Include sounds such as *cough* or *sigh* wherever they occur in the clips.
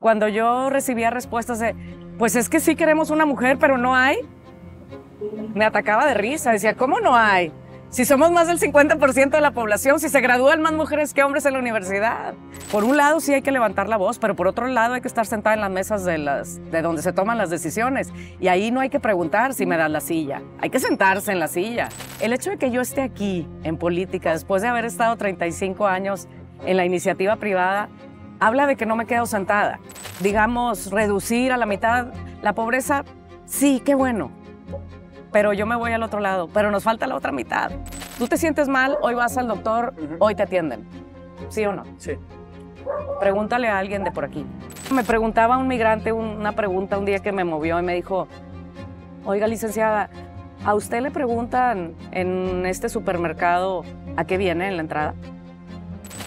Cuando yo recibía respuestas de, pues es que sí queremos una mujer, pero no hay, me atacaba de risa. Decía, ¿cómo no hay? Si somos más del 50% de la población, si se gradúan más mujeres que hombres en la universidad. Por un lado sí hay que levantar la voz, pero por otro lado hay que estar sentada en las mesas de, las, de donde se toman las decisiones. Y ahí no hay que preguntar si me das la silla. Hay que sentarse en la silla. El hecho de que yo esté aquí en política, después de haber estado 35 años en la iniciativa privada, habla de que no me quedo sentada. Digamos, reducir a la mitad la pobreza, sí, qué bueno. Pero yo me voy al otro lado, pero nos falta la otra mitad. Tú te sientes mal, hoy vas al doctor, hoy te atienden. ¿Sí o no? Sí. Pregúntale a alguien de por aquí. Me preguntaba un migrante una pregunta un día que me movió y me dijo, oiga licenciada, ¿a usted le preguntan en este supermercado a qué viene en la entrada?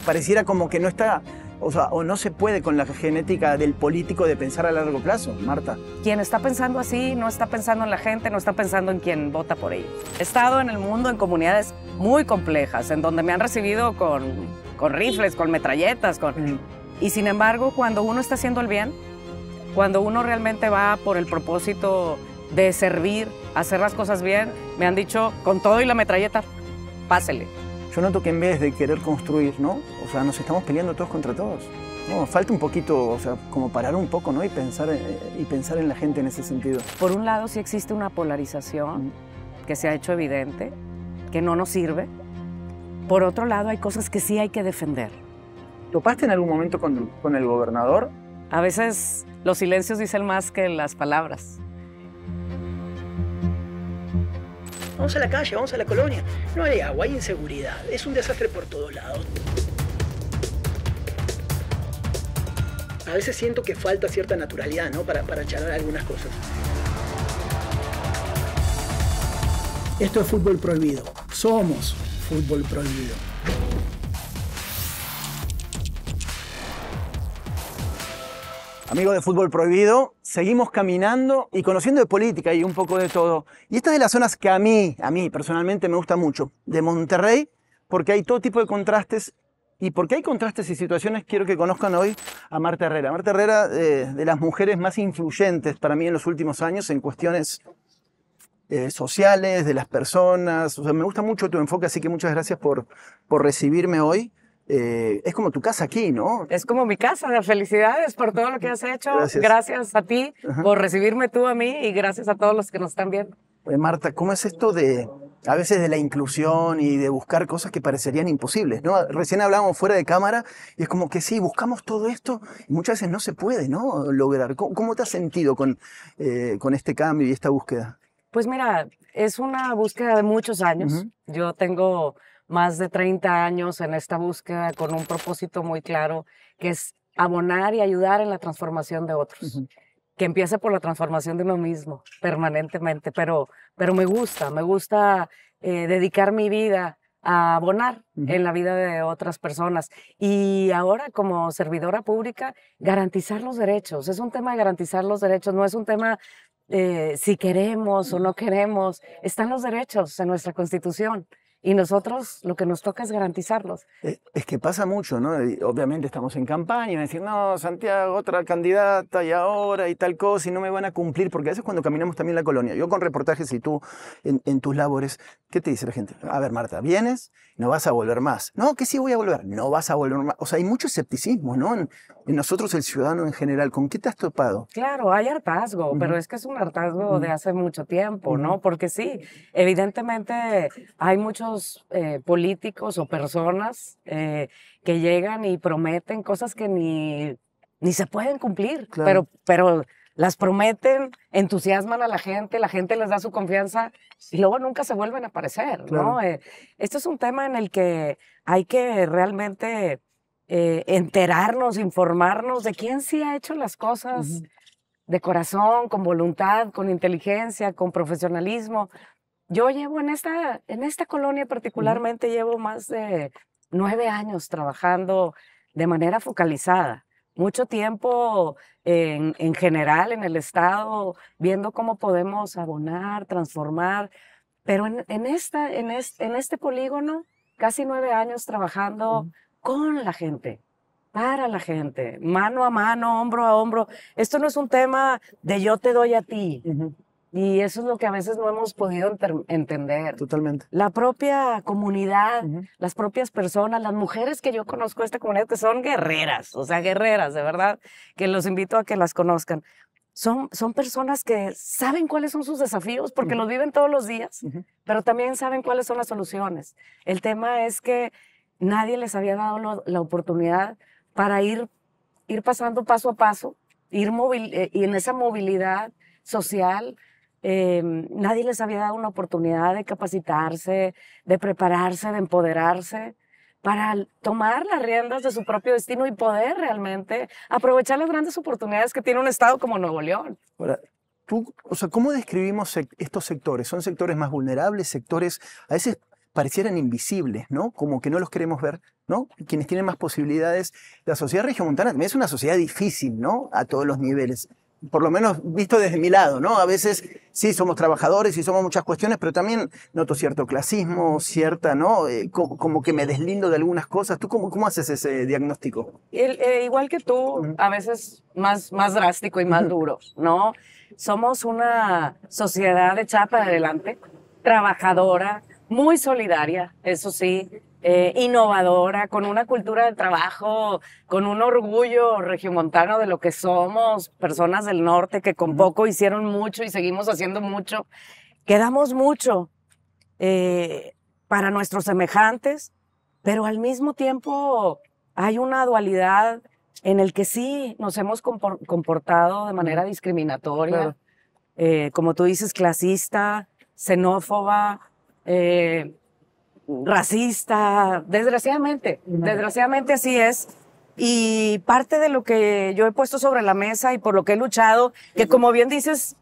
Pareciera como que no está o, sea, o no se puede con la genética del político de pensar a largo plazo, Marta. Quien está pensando así no está pensando en la gente, no está pensando en quien vota por ella. He estado en el mundo en comunidades muy complejas, en donde me han recibido con, rifles, con metralletas, con... Mm. Y sin embargo, cuando uno está haciendo el bien, cuando uno realmente va por el propósito de servir, hacer las cosas bien, me han dicho, con todo y la metralleta, pásele. Yo noto que en vez de querer construir, ¿no? sea, nos estamos peleando todos contra todos. falta un poquito, o sea, como parar un poco, ¿no? Y pensar, eh, y pensar en la gente en ese sentido. Por un lado, sí existe una polarización que se ha hecho evidente, que no nos sirve. Por otro lado, hay cosas que sí hay que defender. ¿Topaste en algún momento con, con el gobernador? A veces los silencios dicen más que las palabras. Vamos a la calle, vamos a la colonia. No hay agua, hay inseguridad. Es un desastre por todos lados. a veces siento que falta cierta naturalidad, ¿no? Para, para charlar algunas cosas. Esto es fútbol prohibido. Somos fútbol prohibido. Amigos de Fútbol Prohibido, seguimos caminando y conociendo de política y un poco de todo. Y esta es de las zonas que a mí, a mí personalmente me gusta mucho, de Monterrey, porque hay todo tipo de contrastes y porque hay contrastes y situaciones, quiero que conozcan hoy a Marta Herrera. Marta Herrera, eh, de las mujeres más influyentes para mí en los últimos años en cuestiones eh, sociales, de las personas. sea, me gusta mucho tu enfoque, así que muchas gracias por, por recibirme hoy. Eh, es como tu casa aquí, ¿no? Es como mi casa. Felicidades por todo lo que has hecho. Gracias, a ti por recibirme tú a mí y gracias a todos los que nos están viendo. Marta, ¿cómo es esto de, a veces de la inclusión y de buscar cosas que parecerían imposibles, ¿no? Recién hablábamos fuera de cámara y es como que sí, buscamos todo esto y muchas veces no se puede, ¿no? Lograr. ¿Cómo, te has sentido con, eh, con este cambio y esta búsqueda? Pues mira, es una búsqueda de muchos años. Yo tengo más de 30 años en esta búsqueda con un propósito muy claro, que es abonar y ayudar en la transformación de otros que empiece por la transformación de uno mismo permanentemente, pero, pero me gusta, me gusta eh, dedicar mi vida a abonar en la vida de otras personas. Y ahora como servidora pública, garantizar los derechos. Es un tema de garantizar los derechos, no es un tema eh, si queremos o no queremos. Están los derechos en nuestra constitución y nosotros lo que nos toca es garantizarlos. Eh, es que pasa mucho, ¿no? Obviamente estamos en campaña, decir, no, Santiago, otra candidata y ahora y tal cosa y no me van a cumplir, porque a veces cuando caminamos también la colonia, yo con reportajes y tú en, tus labores, ¿qué te dice la gente? A ver, Marta, vienes, no vas a volver más. No, que sí voy a volver, no vas a volver más. O sea, hay mucho escepticismo, ¿no? En, nosotros, el ciudadano en general, ¿con qué te has topado? Claro, hay hartazgo, pero es que es un hartazgo de hace mucho tiempo, ¿no? Porque sí, evidentemente hay muchos eh, políticos o personas eh, que llegan y prometen cosas que ni, ni se pueden cumplir, pero, pero las prometen, entusiasman a la gente, la gente les da su confianza y luego nunca se vuelven a aparecer, ¿no? Eh, es un tema en el que hay que realmente enterarnos, informarnos de quién sí ha hecho las cosas. de corazón, con voluntad, con inteligencia, con profesionalismo, yo llevo en esta, en esta colonia particularmente, llevo más de nueve años trabajando de manera focalizada, mucho tiempo en, en general en el Estado, viendo cómo podemos abonar, transformar, pero en, en esta, en, en este polígono, casi nueve años trabajando con la gente, para la gente, mano a mano, hombro a hombro. Esto no es un tema de yo te doy a ti. Y eso es lo que a veces no hemos podido entender. Totalmente. La propia comunidad, las propias personas, las mujeres que yo conozco de esta comunidad, que son guerreras, o sea, guerreras, de verdad, que los invito a que las conozcan. Son, son personas que saben cuáles son sus desafíos, porque los viven todos los días, pero también saben cuáles son las soluciones. El tema es que nadie les había dado la oportunidad para ir, ir pasando paso a paso, ir eh, y en esa movilidad social Em, nadie les había dado una oportunidad de capacitarse, de prepararse, de empoderarse para tomar las riendas de su propio destino y poder realmente aprovechar las grandes oportunidades que tiene un estado como Nuevo León. o sea, ¿cómo describimos estos sectores? ¿Son sectores más vulnerables, sectores a veces parecieran invisibles, ¿no? Como que no los queremos ver, ¿no? Quienes tienen más posibilidades. La sociedad regiomontana también es una sociedad difícil, ¿no? A todos los niveles por lo menos visto desde mi lado, ¿no? A veces sí somos trabajadores y somos muchas cuestiones, pero también noto cierto clasismo, cierta, ¿no? Eh, como, que me deslindo de algunas cosas. ¿Tú cómo, haces ese diagnóstico? Eh, igual que tú, a veces más, más drástico y más duro, ¿no? Somos una sociedad de para adelante, trabajadora, muy solidaria, eso sí, eh, innovadora, con una cultura de trabajo, con un orgullo regiomontano de lo que somos, personas del norte que con poco hicieron mucho y seguimos haciendo mucho. Quedamos mucho eh, para nuestros semejantes, pero al mismo tiempo hay una dualidad en el que sí nos hemos comportado de manera discriminatoria, eh, como tú dices, clasista, xenófoba. Eh, racista, desgraciadamente, desgraciadamente así es. Y parte de lo que yo he puesto sobre la mesa y por lo que he luchado, que como bien dices,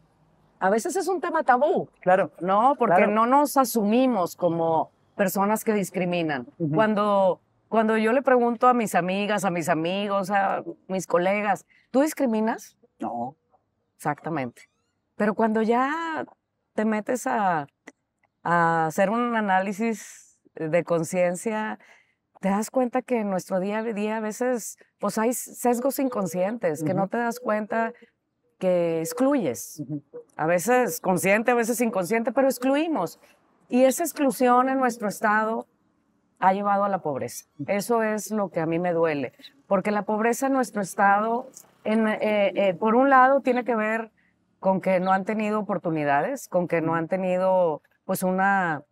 a veces es un tema tabú. Claro. No, porque no nos asumimos como personas que discriminan. Cuando cuando yo le pregunto a mis amigas, a mis amigos, a mis colegas, ¿tú discriminas? No. Exactamente. Pero cuando ya te metes a hacer un análisis de conciencia, te das cuenta que en nuestro día a día a veces pues hay sesgos inconscientes, que no te das cuenta que excluyes. A veces consciente, a veces inconsciente, pero excluimos. Y esa exclusión en nuestro estado ha llevado a la pobreza. Eso es lo que a mí me duele, porque la pobreza en nuestro estado, eh, eh, por un lado, tiene que ver con que no han tenido oportunidades, con que no han tenido pues una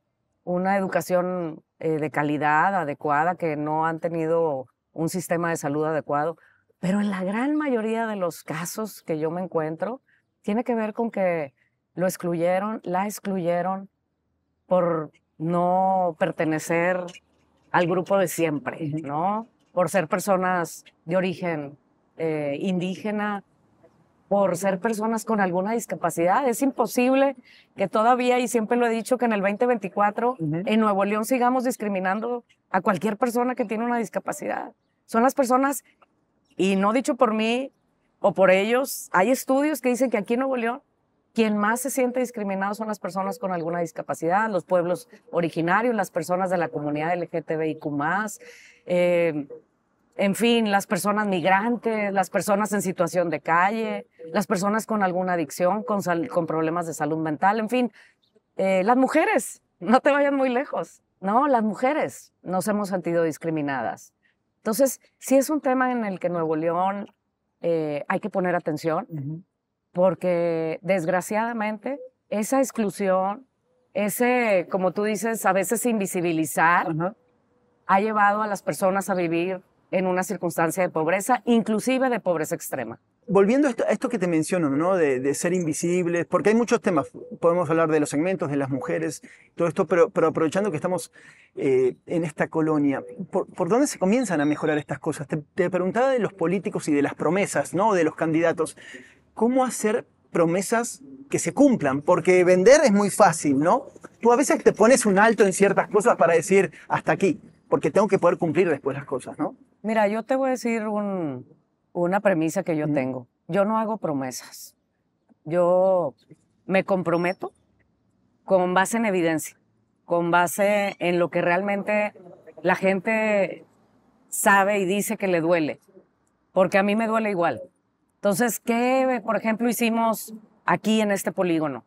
una educación eh, de calidad adecuada, que no han tenido un sistema de salud adecuado. Pero en la gran mayoría de los casos que yo me encuentro, tiene que ver con que lo excluyeron, la excluyeron por no pertenecer al grupo de siempre, ¿no? Por ser personas de origen eh, indígena, por ser personas con alguna discapacidad. Es imposible que todavía, y siempre lo he dicho, que en el 2024 en Nuevo León sigamos discriminando a cualquier persona que tiene una discapacidad. Son las personas, y no dicho por mí o por ellos, hay estudios que dicen que aquí en Nuevo León quien más se siente discriminado son las personas con alguna discapacidad, los pueblos originarios, las personas de la comunidad LGTBIQ en fin, las personas migrantes, las personas en situación de calle, las personas con alguna adicción, con, problemas de salud mental, en fin, eh, las mujeres, no te vayan muy lejos, ¿no? Las mujeres nos hemos sentido discriminadas. Entonces, sí es un tema en el que Nuevo León eh, hay que poner atención, porque desgraciadamente esa exclusión, ese, como tú dices, a veces invisibilizar, ha llevado a las personas a vivir en una circunstancia de pobreza, inclusive de pobreza extrema. Volviendo a esto, esto que te menciono, ¿no? De, ser invisibles, porque hay muchos temas, podemos hablar de los segmentos, de las mujeres, todo esto, pero, aprovechando que estamos eh, en esta colonia, ¿por, dónde se comienzan a mejorar estas cosas? Te, preguntaba de los políticos y de las promesas, ¿no? De los candidatos. ¿Cómo hacer promesas que se cumplan, porque vender es muy fácil, ¿no? Tú a veces te pones un alto en ciertas cosas para decir, hasta aquí porque tengo que poder cumplir después las cosas, ¿no? Mira, yo te voy a decir una premisa que yo tengo. Yo no hago promesas. Yo me comprometo con base en evidencia, con base en lo que realmente la gente sabe y dice que le duele, porque a mí me duele igual. Entonces, ¿qué, por ejemplo, hicimos aquí en este polígono?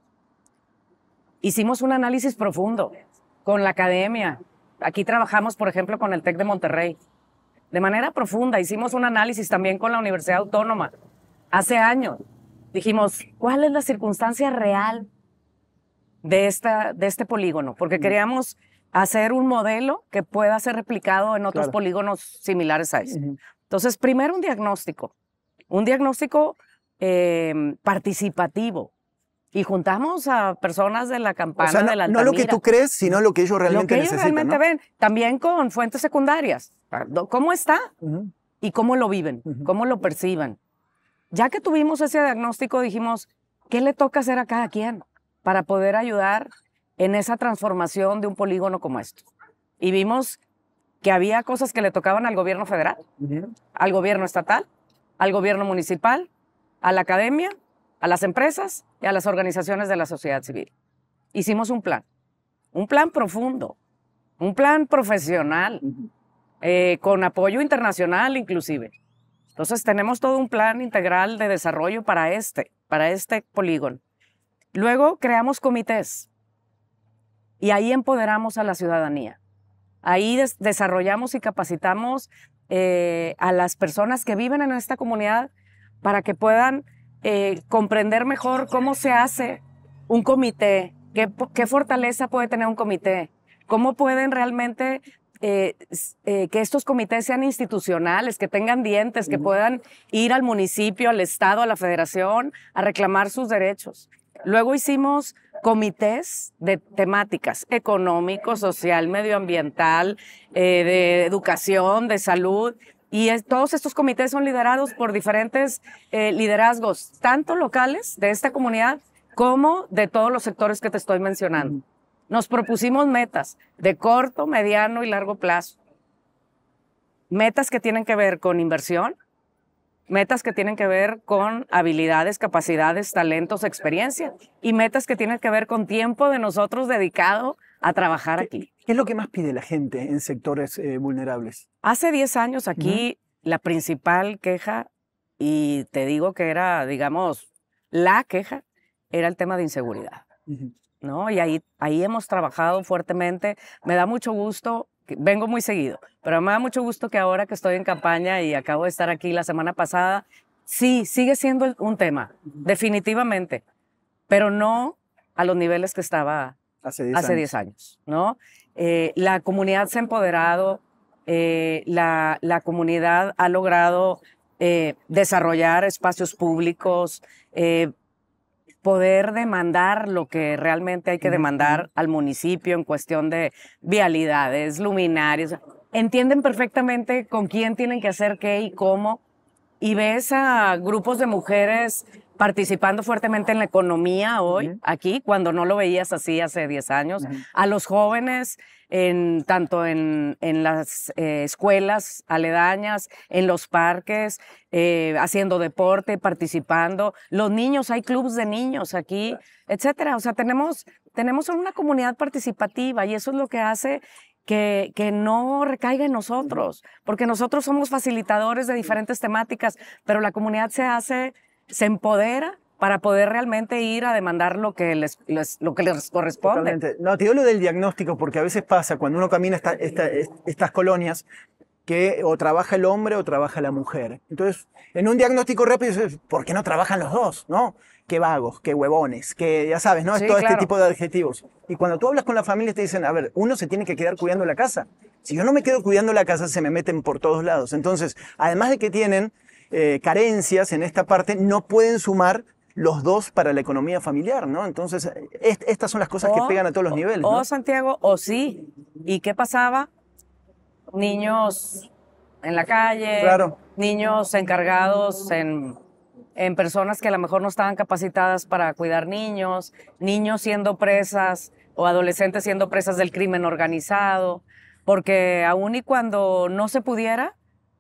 Hicimos un análisis profundo con la academia, Aquí trabajamos, por ejemplo, con el TEC de Monterrey. De manera profunda, hicimos un análisis también con la Universidad Autónoma. Hace años dijimos, ¿cuál es la circunstancia real de, esta, de este polígono? Porque queríamos hacer un modelo que pueda ser replicado en otros polígonos similares a ese. Entonces, primero un diagnóstico, un diagnóstico eh, participativo, y juntamos a personas de la campana no, No lo que tú crees, sino lo que ellos realmente ellos realmente ven. También con fuentes secundarias. Ah, ¿Cómo está? Y cómo lo viven, cómo lo perciban. Ya que tuvimos ese diagnóstico, dijimos, ¿qué le toca hacer a cada quien para poder ayudar en esa transformación de un polígono como esto Y vimos que había cosas que le tocaban al gobierno federal, al gobierno estatal, al gobierno municipal, a la academia a las empresas y a las organizaciones de la sociedad civil. Hicimos un plan, un plan profundo, un plan profesional, eh, con apoyo internacional inclusive. Entonces tenemos todo un plan integral de desarrollo para este, para este polígono. Luego creamos comités y ahí empoderamos a la ciudadanía. Ahí desarrollamos y capacitamos eh, a las personas que viven en esta comunidad para que puedan eh, comprender mejor cómo se hace un comité, qué, fortaleza puede tener un comité, cómo pueden realmente eh, eh, que estos comités sean institucionales, que tengan dientes, que puedan ir al municipio, al Estado, a la Federación a reclamar sus derechos. Luego hicimos comités de temáticas económico, social, medioambiental, de educación, de salud, y todos estos comités son liderados por diferentes eh, liderazgos, tanto locales de esta comunidad como de todos los sectores que te estoy mencionando. Nos propusimos metas de corto, mediano y largo plazo. Metas que tienen que ver con inversión, metas que tienen que ver con habilidades, capacidades, talentos, experiencia y metas que tienen que ver con tiempo de nosotros dedicado a trabajar aquí. ¿Qué es lo que más pide la gente en sectores eh, vulnerables? Hace 10 años aquí la principal queja, y te digo que era, digamos, la queja, era el tema de inseguridad. ¿no? Y ahí, ahí hemos trabajado fuertemente. Me da mucho gusto, vengo muy seguido, pero me da mucho gusto que ahora que estoy en campaña y acabo de estar aquí la semana pasada, sí, sigue siendo un tema, definitivamente, pero no a los niveles que estaba Hace 10 años. ¿no? Eh, la comunidad se ha empoderado, eh, la, la, comunidad ha logrado eh, desarrollar espacios públicos, poder demandar lo que realmente hay que demandar al municipio en cuestión de vialidades, luminarias. Entienden perfectamente con quién tienen que hacer qué y cómo. Y ves a grupos de mujeres participando fuertemente en la economía hoy, aquí, cuando no lo veías así hace 10 años, a los jóvenes, en, tanto en, en las eh, escuelas aledañas, en los parques, eh, haciendo deporte, participando, los niños, hay clubes de niños aquí, etcétera. O sea, tenemos, tenemos una comunidad participativa y eso es lo que hace que, que, no recaiga en nosotros, porque nosotros somos facilitadores de diferentes temáticas, pero la comunidad se hace se empodera para poder realmente ir a demandar lo que les, lo que les corresponde. No, te digo lo del diagnóstico porque a veces pasa cuando uno camina estas colonias que o trabaja el hombre o trabaja la mujer. Entonces, en un diagnóstico rápido, ¿por qué no trabajan los dos? ¿No? Qué vagos, qué huevones, que ya sabes, ¿no? todo este tipo de adjetivos. Y cuando tú hablas con la familia te dicen, a ver, uno se tiene que quedar cuidando la casa. Si yo no me quedo cuidando la casa, se me meten por todos lados. Entonces, además de que tienen eh, carencias en esta parte, no pueden sumar los dos para la economía familiar, ¿no? Entonces, estas son las cosas que pegan a todos los niveles. O Santiago, o sí. ¿Y qué pasaba? Niños en la calle, niños encargados en, en personas que a lo mejor no estaban capacitadas para cuidar niños, niños siendo presas o adolescentes siendo presas del crimen organizado, porque aun y cuando no se pudiera,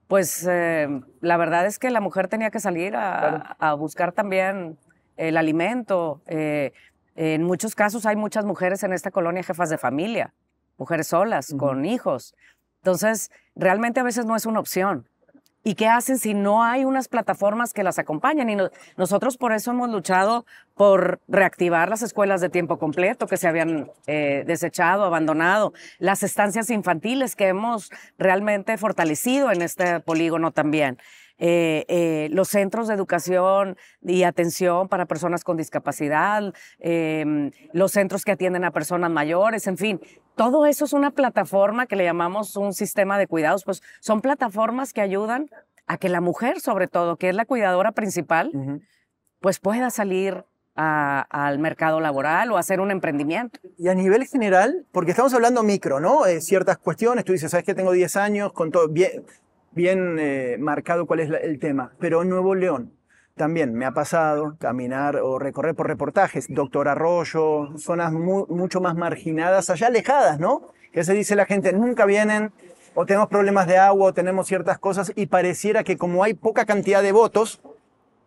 pues eh, la verdad es que la mujer tenía que salir a, buscar también el alimento. Eh, en muchos casos hay muchas mujeres en esta colonia jefas de familia, mujeres solas, con hijos. Entonces, realmente a veces no es una opción. ¿Y qué hacen si no hay unas plataformas que las acompañen? Y nosotros por eso hemos luchado por reactivar las escuelas de tiempo completo que se habían eh, desechado, abandonado, las estancias infantiles que hemos realmente fortalecido en este polígono también. Eh, eh, los centros de educación y atención para personas con discapacidad, los centros que atienden a personas mayores, en fin, todo eso es una plataforma que le llamamos un sistema de cuidados, pues son plataformas que ayudan a que la mujer, sobre todo, que es la cuidadora principal, pues pueda salir al mercado laboral o hacer un emprendimiento. Y a nivel general, porque estamos hablando micro, ¿no? Eh, ciertas cuestiones, tú dices, sabes que tengo 10 años, con todo bien, eh, marcado cuál es el tema, pero en Nuevo León, también me ha pasado caminar o recorrer por reportajes, Doctor Arroyo, zonas mucho más marginadas, allá alejadas, ¿no? Que se dice la gente, nunca vienen, o tenemos problemas de agua, o tenemos ciertas cosas, y pareciera que como hay poca cantidad de votos,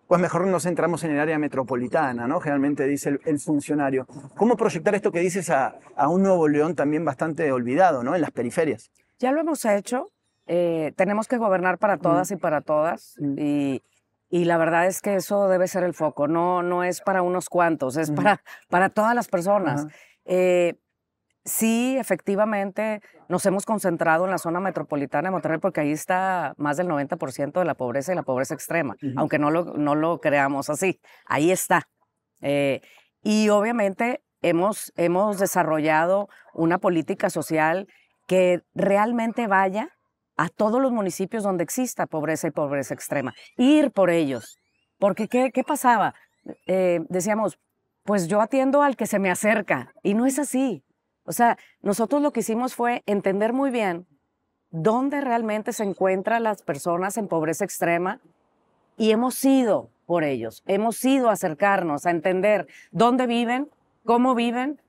pues mejor nos centramos en el área metropolitana, ¿no? Generalmente dice el, funcionario. ¿Cómo proyectar esto que dices a, a, un Nuevo León también bastante olvidado, ¿no? En las periferias. Ya lo hemos hecho. Eh, tenemos que gobernar para todas y para todas. Y y la verdad es que eso debe ser el foco, no, no es para unos cuantos, es para, para todas las personas. Eh, sí, efectivamente, nos hemos concentrado en la zona metropolitana de Monterrey porque ahí está más del 90% de la pobreza y la pobreza extrema, aunque no lo, no lo creamos así, ahí está. Eh, y obviamente hemos, hemos desarrollado una política social que realmente vaya a todos los municipios donde exista pobreza y pobreza extrema. Ir por ellos. Porque ¿qué, pasaba? Eh, decíamos, pues yo atiendo al que se me acerca. Y no es así. O sea, nosotros lo que hicimos fue entender muy bien dónde realmente se encuentran las personas en pobreza extrema y hemos ido por ellos, hemos ido a acercarnos, a entender dónde viven, cómo viven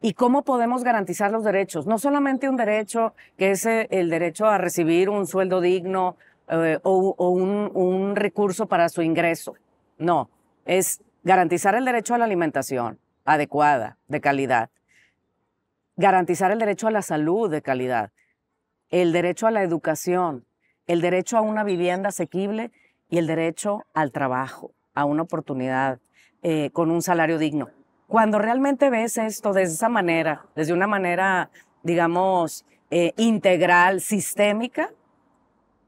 y cómo podemos garantizar los derechos. No solamente un derecho que es eh, el derecho a recibir un sueldo digno eh, o, un, recurso para su ingreso. No, es garantizar el derecho a la alimentación adecuada, de calidad. Garantizar el derecho a la salud de calidad. El derecho a la educación. El derecho a una vivienda asequible y el derecho al trabajo, a una oportunidad eh, con un salario digno. Cuando realmente ves esto de esa manera, desde una manera, digamos, eh, integral, sistémica,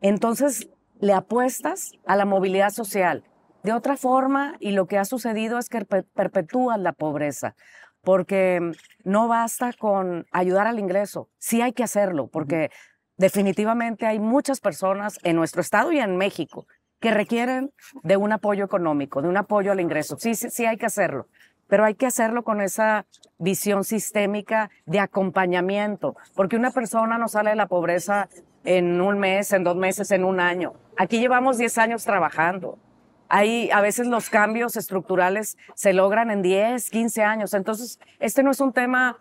entonces le apuestas a la movilidad social. De otra forma, y lo que ha sucedido es que perpetúas la pobreza, porque no basta con ayudar al ingreso, sí hay que hacerlo, porque definitivamente hay muchas personas en nuestro estado y en México que requieren de un apoyo económico, de un apoyo al ingreso. Sí, sí, sí hay que hacerlo pero hay que hacerlo con esa visión sistémica de acompañamiento, porque una persona no sale de la pobreza en un mes, en dos meses, en un año. Aquí llevamos 10 años trabajando. Ahí a veces los cambios estructurales se logran en 10, 15 años. Entonces, este no es un tema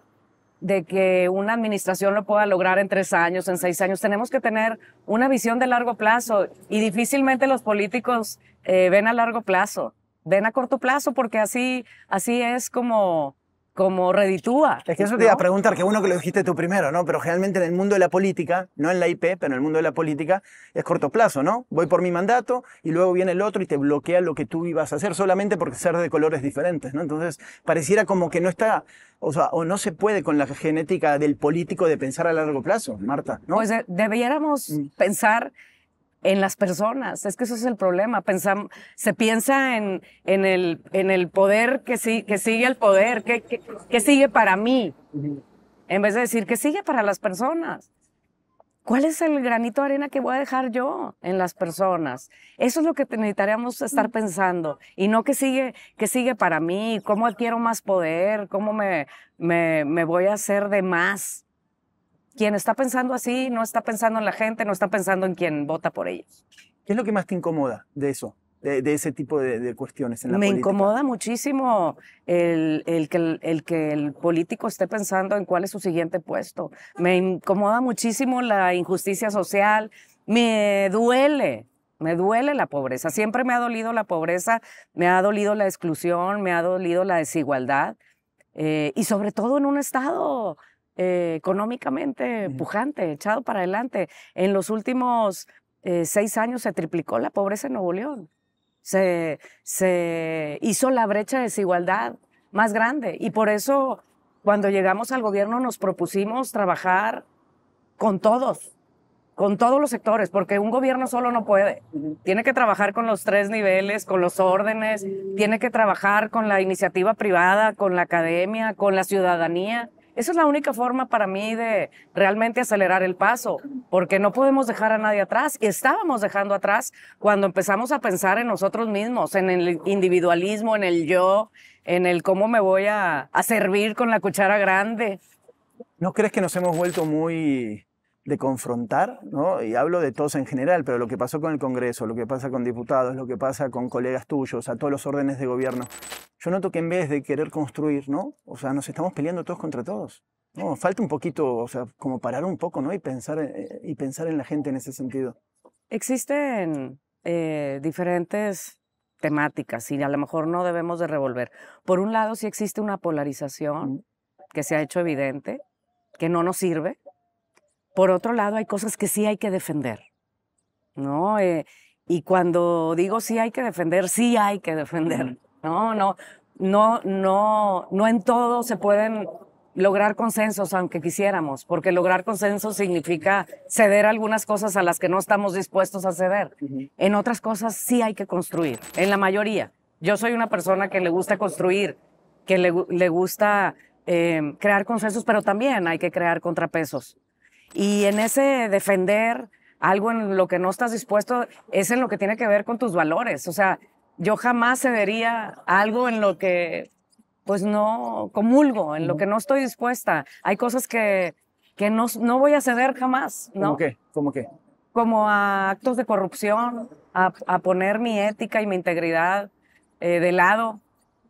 de que una administración lo pueda lograr en tres años, en seis años. Tenemos que tener una visión de largo plazo y difícilmente los políticos eh, ven a largo plazo ven a corto plazo porque así, así es como, como reditúa. Es que eso te iba a preguntar, que uno que lo dijiste tú primero, ¿no? Pero realmente en el mundo de la política, no en la IP, pero en el mundo de la política, es corto plazo, ¿no? Voy por mi mandato y luego viene el otro y te bloquea lo que tú ibas a hacer solamente porque ser de colores diferentes, ¿no? Entonces, pareciera como que no está, o sea, o no se puede con la genética del político de pensar a largo plazo, Marta, ¿no? Pues eh, debiéramos mm. pensar en las personas. Es que eso es el problema. se piensa en, en, el, en el poder que, que sigue el poder, que, sigue para mí, en vez de decir que sigue para las personas. ¿Cuál es el granito de arena que voy a dejar yo en las personas? Eso es lo que necesitaríamos estar pensando y no que sigue, que sigue para mí, cómo adquiero más poder, cómo me, me, me voy a hacer de más quien está pensando así no está pensando en la gente, no está pensando en quien vota por ellos. ¿Qué es lo que más te incomoda de eso? De, ese tipo de, cuestiones en la Me incomoda muchísimo el, que, el, que el político esté pensando en cuál es su siguiente puesto. Me incomoda muchísimo la injusticia social. Me duele me duele la pobreza, siempre me ha dolido la pobreza, me ha dolido la exclusión, me ha dolido la desigualdad, eh, y sobre todo en un estado eh, económicamente pujante, echado para adelante. En los últimos eh, seis años se triplicó la pobreza en Nuevo León. Se, se hizo la brecha de desigualdad más grande y por eso cuando llegamos al gobierno nos propusimos trabajar con todos, con todos los sectores, porque un gobierno solo no puede. Tiene que trabajar con los tres niveles, con los órdenes, tiene que trabajar con la iniciativa privada, con la academia, con la ciudadanía. Esa es la única forma para mí de realmente acelerar el paso, porque no podemos dejar a nadie atrás. Y Estábamos dejando atrás cuando empezamos a pensar en nosotros mismos, en el individualismo, en el yo, en el cómo me voy a, a servir con la cuchara grande. ¿No crees que nos hemos vuelto muy de confrontar, ¿no? y hablo de todos en general, pero lo que pasó con el Congreso, lo que pasa con diputados, lo que pasa con colegas tuyos, a todos los órdenes de gobierno, yo noto que en vez de querer construir, ¿no? o sea, nos estamos peleando todos contra todos. No, falta un poquito, o sea, como parar un poco, ¿no? Y pensar, eh, y pensar en la gente en ese sentido. Existen eh, diferentes temáticas y a lo mejor no debemos de revolver. Por un lado, sí existe una polarización que se ha hecho evidente, que no nos sirve, por otro lado, hay cosas que sí hay que defender, ¿no? Eh, y cuando digo sí hay que defender, sí hay que defender, ¿no? No, no, no, no en todo se pueden lograr consensos, aunque quisiéramos, porque lograr consensos significa ceder algunas cosas a las que no estamos dispuestos a ceder. En otras cosas sí hay que construir, en la mayoría. Yo soy una persona que le gusta construir, que le, gusta eh, crear consensos, pero también hay que crear contrapesos. Y en ese defender algo en lo que no estás dispuesto es en lo que tiene que ver con tus valores. O sea, yo jamás cedería algo en lo que pues no comulgo, en lo que no estoy dispuesta. Hay cosas que, que no, no voy a ceder jamás, ¿no? ¿Cómo qué? Como a actos de corrupción, a, poner mi ética y mi integridad eh, de lado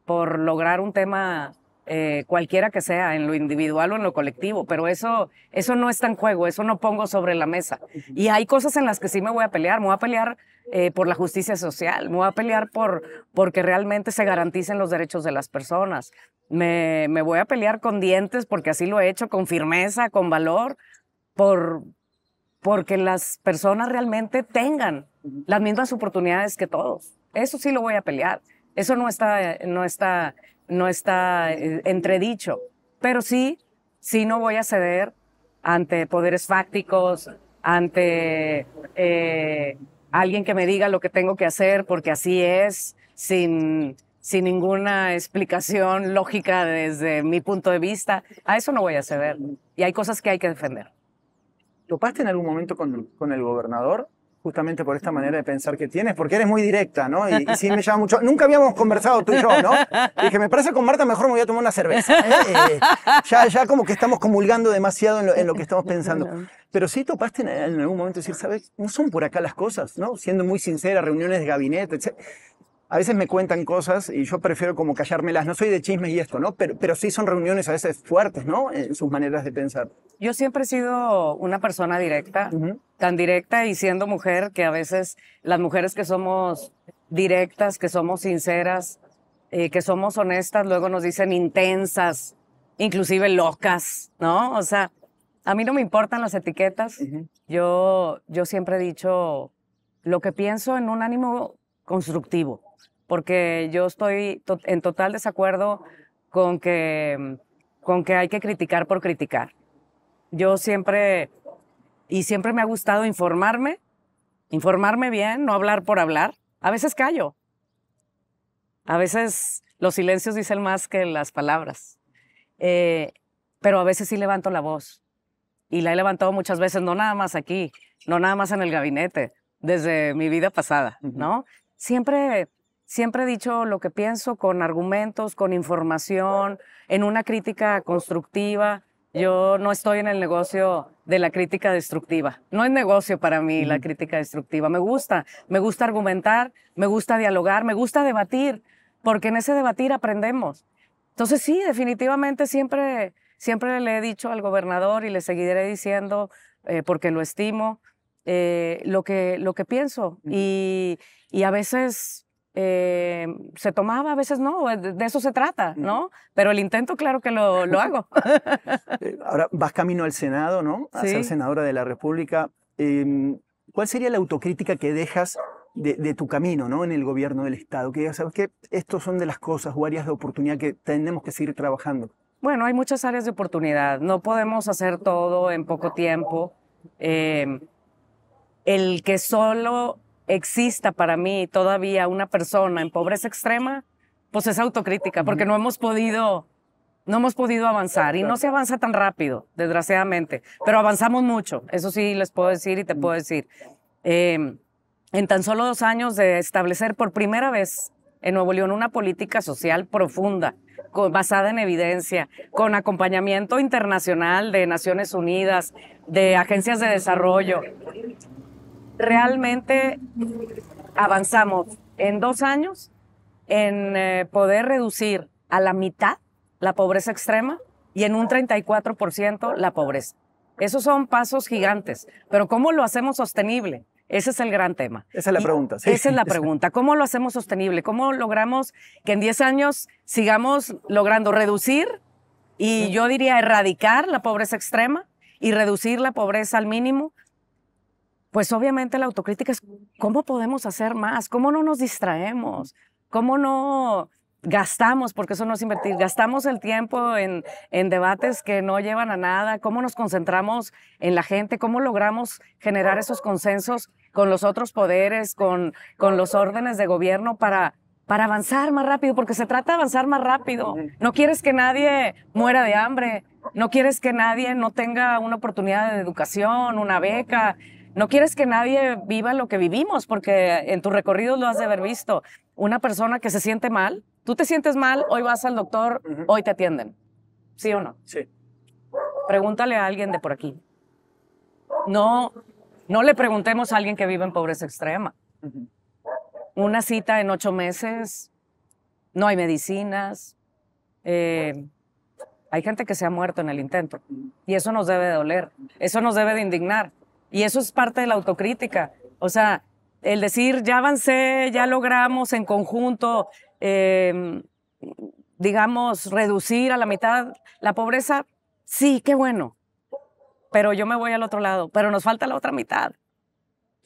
por lograr un tema eh, cualquiera que sea, en lo individual o en lo colectivo, pero eso, eso no está en juego, eso no pongo sobre la mesa. Y hay cosas en las que sí me voy a pelear, me voy a pelear eh, por la justicia social, me voy a pelear por porque realmente se garanticen los derechos de las personas, me, voy a pelear con dientes porque así lo he hecho, con firmeza, con valor, por, porque las personas realmente tengan las mismas oportunidades que todos. Eso sí lo voy a pelear. Eso no está, no está no está eh, entredicho, pero sí, sí no voy a ceder ante poderes fácticos, ante eh, alguien que me diga lo que tengo que hacer, porque así es, sin, sin ninguna explicación lógica desde mi punto de vista. A eso no voy a ceder. Y hay cosas que hay que defender. ¿Topaste en algún momento con, con el gobernador? justamente por esta manera de pensar que tienes, porque eres muy directa, ¿no? Y, sí me llama mucho. *laughs* Nunca habíamos conversado tú y yo, ¿no? dije, me parece con Marta mejor me voy a tomar una cerveza. ¿eh? *laughs* ya, ya como que estamos comulgando demasiado en lo, que estamos pensando. Pero sí topaste en, algún momento decir, ¿sabes? No son por acá las cosas, ¿no? Siendo muy sincera, reuniones de gabinete, etc a veces me cuentan cosas y yo prefiero como callármelas. No soy de chismes y esto, ¿no? Pero, pero sí son reuniones a veces fuertes, ¿no? En sus maneras de pensar. Yo siempre he sido una persona directa, tan directa y siendo mujer que a veces las mujeres que somos directas, que somos sinceras, eh, que somos honestas, luego nos dicen intensas, inclusive locas, ¿no? O sea, a mí no me importan las etiquetas. yo, yo siempre he dicho lo que pienso en un ánimo constructivo, porque yo estoy en total desacuerdo con que, con que hay que criticar por criticar. Yo siempre, y siempre me ha gustado informarme, informarme bien, no hablar por hablar. A veces callo, a veces los silencios dicen más que las palabras, eh, pero a veces sí levanto la voz. Y la he levantado muchas veces, no nada más aquí, no nada más en el gabinete, desde mi vida pasada, ¿no? siempre, siempre he dicho lo que pienso con argumentos, con información, en una crítica constructiva. Yo no estoy en el negocio de la crítica destructiva. No es negocio para mí la crítica destructiva. Me gusta, me gusta argumentar, me gusta dialogar, me gusta debatir, porque en ese debatir aprendemos. Entonces sí, definitivamente siempre, siempre le he dicho al gobernador y le seguiré diciendo, eh, porque lo estimo, eh, lo, que, lo que pienso. y, y, a veces eh, se tomaba, a veces no, de, eso se trata, ¿no? Pero el intento, claro que lo, lo hago. *laughs* Eh, ahora vas camino al Senado, ¿no? A ser senadora de la República. Em, ¿Cuál sería la autocrítica que dejas de, tu camino ¿no? en el gobierno del Estado? Que sabes que estos son de las cosas o áreas de oportunidad que tenemos que seguir trabajando. Bueno, hay muchas áreas de oportunidad. No podemos hacer todo en poco tiempo. Eh, el que solo exista para mí todavía una persona en pobreza extrema, pues es autocrítica, porque no hemos podido, no hemos podido avanzar y no se avanza tan rápido, desgraciadamente, pero avanzamos mucho, eso sí les puedo decir y te puedo decir. Em, en tan solo dos años de establecer por primera vez en Nuevo León una política social profunda, basada en evidencia, con acompañamiento internacional de Naciones Unidas, de agencias de desarrollo, realmente avanzamos en dos años en eh, poder reducir a la mitad la pobreza extrema y en un 34% la pobreza. Esos son pasos gigantes, pero ¿cómo lo hacemos sostenible? Ese es el gran tema. Esa es la pregunta. Esa es la *laughs* pregunta. ¿Cómo lo hacemos sostenible? ¿Cómo logramos que en 10 años sigamos logrando reducir y yo diría erradicar la pobreza extrema y reducir la pobreza al mínimo, pues obviamente la autocrítica es cómo podemos hacer más, cómo no nos distraemos, cómo no gastamos, porque eso no es invertir, gastamos el tiempo en, en, debates que no llevan a nada, cómo nos concentramos en la gente, cómo logramos generar esos consensos con los otros poderes, con, con los órdenes de gobierno para, para avanzar más rápido, porque se trata de avanzar más rápido. No quieres que nadie muera de hambre, no quieres que nadie no tenga una oportunidad de educación, una beca, no quieres que nadie viva lo que vivimos, porque en tu recorrido lo has de haber visto. Una persona que se siente mal, tú te sientes mal, hoy vas al doctor, hoy te atienden. ¿Sí o no? Sí. Pregúntale a alguien de por aquí. No, no le preguntemos a alguien que vive en pobreza extrema. Una cita en ocho meses, no hay medicinas, eh, hay gente que se ha muerto en el intento y eso nos debe de doler, eso nos debe de indignar. Y eso es parte de la autocrítica. O sea, el decir, ya avancé, ya logramos en conjunto, em, digamos, reducir a la mitad la pobreza, sí, qué bueno. Pero yo me voy al otro lado, pero nos falta la otra mitad.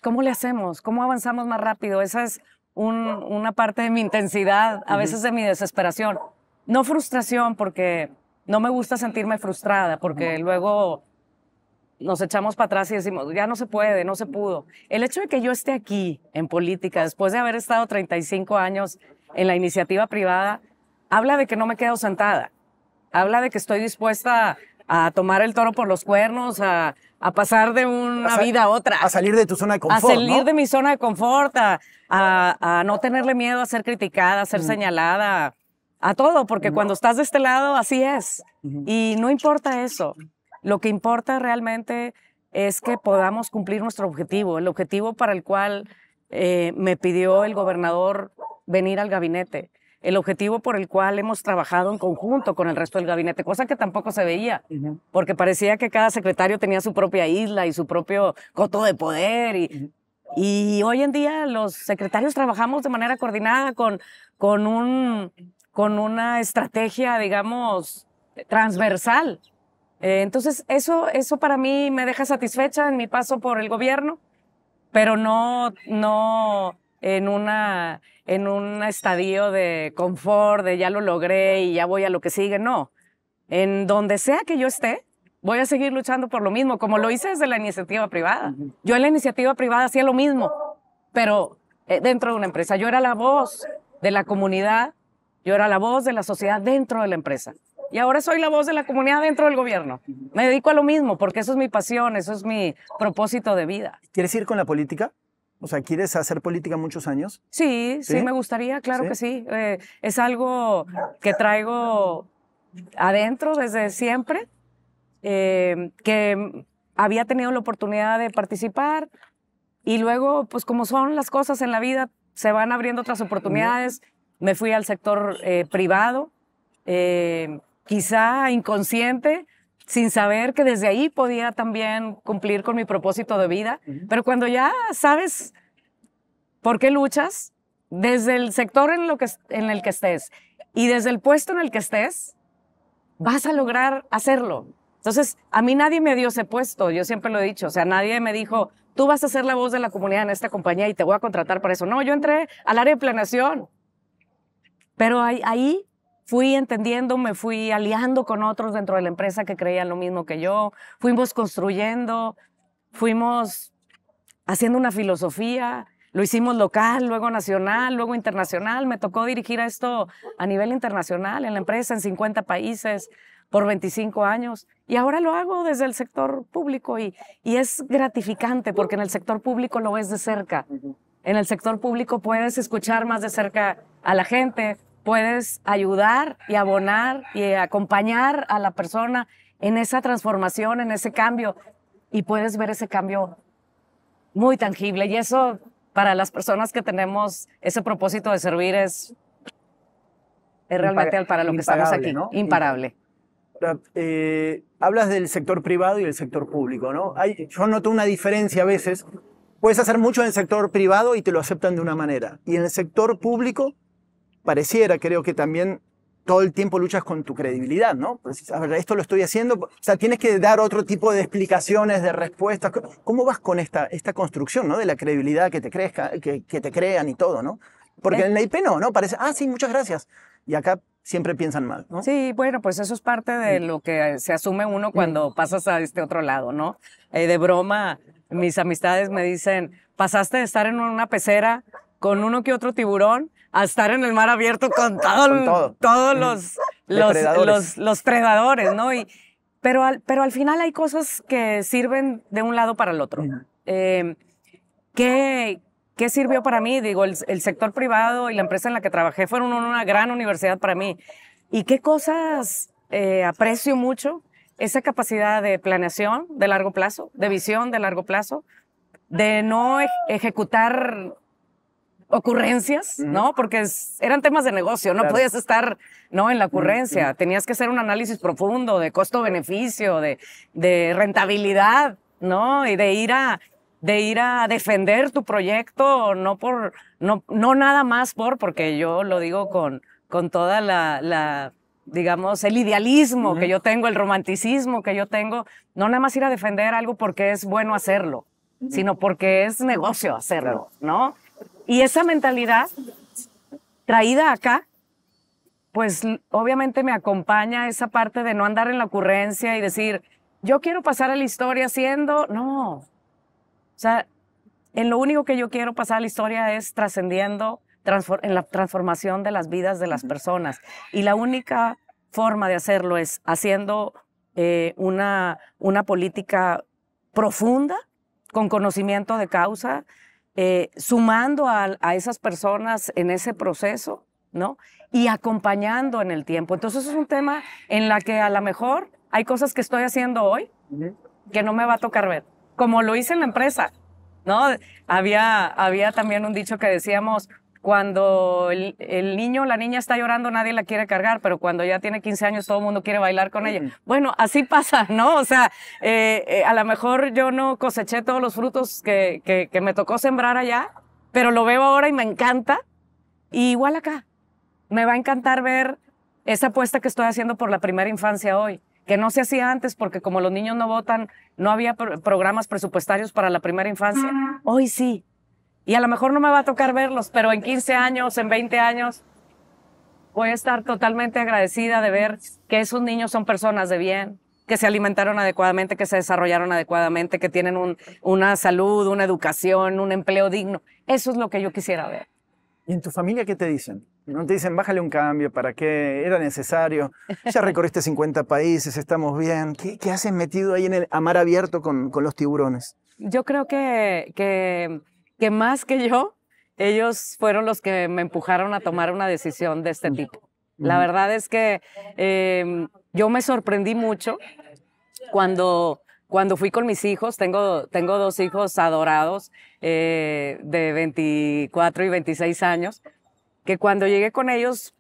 ¿Cómo le hacemos? ¿Cómo avanzamos más rápido? Esa es una parte de mi intensidad, a veces de mi desesperación. No frustración, porque no me gusta sentirme frustrada, porque luego nos echamos para atrás y decimos, ya no se puede, no se pudo. El hecho de que yo esté aquí en política, después de haber estado 35 años en la iniciativa privada, habla de que no me quedo sentada, habla de que estoy dispuesta a tomar el toro por los cuernos, a, pasar de una vida a otra. A salir de tu zona de confort. A salir de mi zona de confort, a, no tenerle miedo a ser criticada, a ser mm. señalada, a todo, porque mm. cuando estás de este lado así es. Y no importa eso. Lo que importa realmente es que podamos cumplir nuestro objetivo, el objetivo para el cual eh, me pidió el gobernador venir al gabinete, el objetivo por el cual hemos trabajado en conjunto con el resto del gabinete, cosa que tampoco se veía, porque parecía que cada secretario tenía su propia isla y su propio coto de poder y, y hoy en día los secretarios trabajamos de manera coordinada con, con, un, con una estrategia, digamos, transversal eh, entonces, eso, eso para mí me deja satisfecha en mi paso por el gobierno, pero no, no en, una, en un estadio de confort, de ya lo logré y ya voy a lo que sigue, no. En donde sea que yo esté, voy a seguir luchando por lo mismo, como lo hice desde la iniciativa privada. Yo en la iniciativa privada hacía lo mismo, pero eh, dentro de una empresa. Yo era la voz de la comunidad, yo era la voz de la sociedad dentro de la empresa y ahora soy la voz de la comunidad dentro del gobierno. Me dedico a lo mismo porque eso es mi pasión, eso es mi propósito de vida. ¿Quieres ir con la política? O sea, ¿quieres hacer política muchos años? Sí, sí, me gustaría, claro que sí. Eh, es algo que traigo adentro desde siempre, eh, que había tenido la oportunidad de participar y luego, pues como son las cosas en la vida, se van abriendo otras oportunidades. Me fui al sector eh, privado. Eh, quizá inconsciente, sin saber que desde ahí podía también cumplir con mi propósito de vida. Pero cuando ya sabes por qué luchas, desde el sector en, lo que, en el que estés y desde el puesto en el que estés, vas a lograr hacerlo. Entonces, a mí nadie me dio ese puesto, yo siempre lo he dicho, o sea, nadie me dijo, tú vas a ser la voz de la comunidad en esta compañía y te voy a contratar para eso. No, yo entré al área de planeación, pero ahí fui entendiendo, me fui aliando con otros dentro de la empresa que creían lo mismo que yo, fuimos construyendo, fuimos haciendo una filosofía, lo hicimos local, luego nacional, luego internacional, me tocó dirigir a esto a nivel internacional en la empresa en 50 países por 25 años y ahora lo hago desde el sector público y, y es gratificante porque en el sector público lo ves de cerca. En el sector público puedes escuchar más de cerca a la gente, puedes ayudar y abonar y acompañar a la persona en esa transformación, en ese cambio, y puedes ver ese cambio muy tangible. Y eso para las personas que tenemos ese propósito de servir es, es realmente para lo que estamos aquí, ¿no? imparable. Eh, hablas del sector privado y el sector público, ¿no? Hay, yo noto una diferencia a veces. Puedes hacer mucho en el sector privado y te lo aceptan de una manera. Y en el sector público pareciera, creo que también todo el tiempo luchas con tu credibilidad, ¿no? Pues, a ver, esto lo estoy haciendo, o sea, tienes que dar otro tipo de explicaciones, de respuestas. ¿Cómo vas con esta, esta construcción, ¿no? De la credibilidad que te, crezca, que, te crean y todo, ¿no? Porque eh. en la IP no, ¿no? Parece, ah, sí, muchas gracias. Y acá siempre piensan mal, ¿no? Sí, bueno, pues eso es parte de mm. lo que se asume uno mm. cuando pasas a este otro lado, ¿no? Eh, de broma, mis amistades me dicen, pasaste de estar en una pecera con uno que otro tiburón a estar en el mar abierto con, todo, todos mm. los, los, los, predadores, ¿no? Y, pero, al, pero al final hay cosas que sirven de un lado para el otro. Em, ¿qué, ¿Qué sirvió para mí? Digo, el, sector privado y la empresa en la que trabajé fueron una gran universidad para mí. ¿Y qué cosas eh, aprecio mucho? Esa capacidad de planeación de largo plazo, de visión de largo plazo, de no e-, ejecutar ocurrencias, ¿no? Porque eran temas de negocio, no podías estar, ¿no? En la ocurrencia, tenías que hacer un análisis profundo de costo-beneficio, de, de, rentabilidad, ¿no? Y de ir a de ir a defender tu proyecto, no por, no, no nada más por, porque yo lo digo con, con toda la, la digamos, el idealismo que yo tengo, el romanticismo que yo tengo, no nada más ir a defender algo porque es bueno hacerlo, sino porque es negocio hacerlo, ¿no? Y esa mentalidad traída acá, pues obviamente me acompaña esa parte de no andar en la ocurrencia y decir, yo quiero pasar a la historia siendo, no. O sea, en lo único que yo quiero pasar a la historia es trascendiendo en la transformación de las vidas de las personas. Y la única forma de hacerlo es haciendo eh, una, una política profunda, con conocimiento de causa, eh, sumando a, esas personas en ese proceso, ¿no? Y acompañando en el tiempo. Entonces es un tema en la que a lo mejor hay cosas que estoy haciendo hoy que no me va a tocar ver, como lo hice en la empresa, ¿no? Había, había también un dicho que decíamos, cuando el, el niño o la niña está llorando, nadie la quiere cargar, pero cuando ya tiene 15 años, todo el mundo quiere bailar con ella. Mm. Bueno, así *laughs* pasa, ¿no? O sea, eh, eh, a lo mejor yo no coseché todos los frutos que, que, que me tocó sembrar allá, pero lo veo ahora y me encanta. igual acá, me va a encantar ver esa apuesta que estoy haciendo por la primera infancia hoy, que no se hacía antes porque como los niños no votan, no había programas presupuestarios para la primera infancia. Hoy sí, y a lo mejor no me va a tocar verlos, pero en 15 años, en 20 años, voy a estar totalmente agradecida de ver que esos niños son personas de bien, que se alimentaron adecuadamente, que se desarrollaron adecuadamente, que tienen una salud, una educación, un empleo digno. Eso es lo que yo quisiera ver. ¿Y en tu familia qué te dicen? ¿No te dicen, bájale un cambio, para qué era necesario? Ya *laughs* recorriste 50 países, estamos bien. ¿Qué, qué haces metido ahí en el amar abierto con, con los tiburones? Yo creo que, que que más que yo, ellos fueron los que me empujaron a tomar una decisión de este tipo. La verdad es que em, yo me sorprendí mucho cuando, cuando fui con mis hijos. Tengo, tengo dos hijos adorados eh, de 24 y 26 años, que cuando llegué con ellos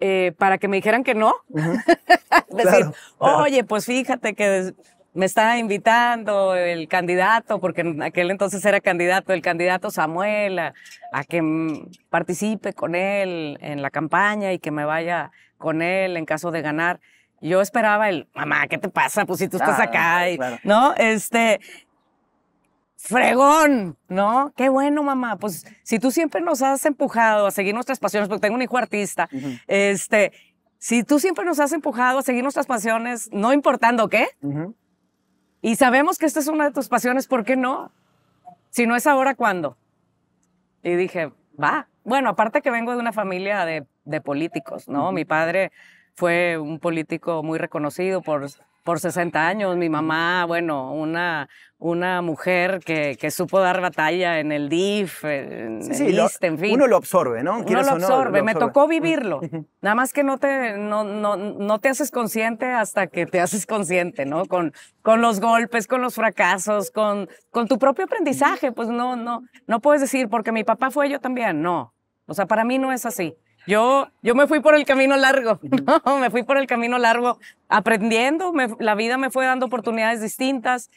eh, para que me dijeran que no, *laughs* decir, oye, pues fíjate que me estaba invitando el candidato, porque en aquel entonces era candidato, el candidato Samuel, a, que participe con él en la campaña y que me vaya con él en caso de ganar. Yo esperaba el, mamá, ¿qué te pasa? Pues si tú estás acá, y, ¿no? Este, fregón, ¿no? Qué bueno, mamá. Pues si tú siempre nos has empujado a seguir nuestras pasiones, porque tengo un hijo artista, este, si tú siempre nos has empujado a seguir nuestras pasiones, no importando qué, y sabemos que esta es una de tus pasiones, ¿por qué no? Si no es ahora, ¿cuándo? Y dije, va. Bueno, aparte que vengo de una familia de, políticos, ¿no? Mi padre fue un político muy reconocido por por 60 años. Mi mamá, bueno, una, una mujer que, que supo dar batalla en el DIF, en el en fin. Uno lo absorbe, ¿no? Uno lo absorbe. No, lo absorbe, me tocó vivirlo. Nada más que no te, no, no, no te haces consciente hasta que te haces consciente, ¿no? Con, con los golpes, con los fracasos, con, con tu propio aprendizaje. Pues no, no, no puedes decir, porque mi papá fue yo también. No. O sea, para mí no es así. Yo, yo me fui por el camino largo, *laughs* no, me fui por el camino largo aprendiendo, la vida me fue dando oportunidades distintas,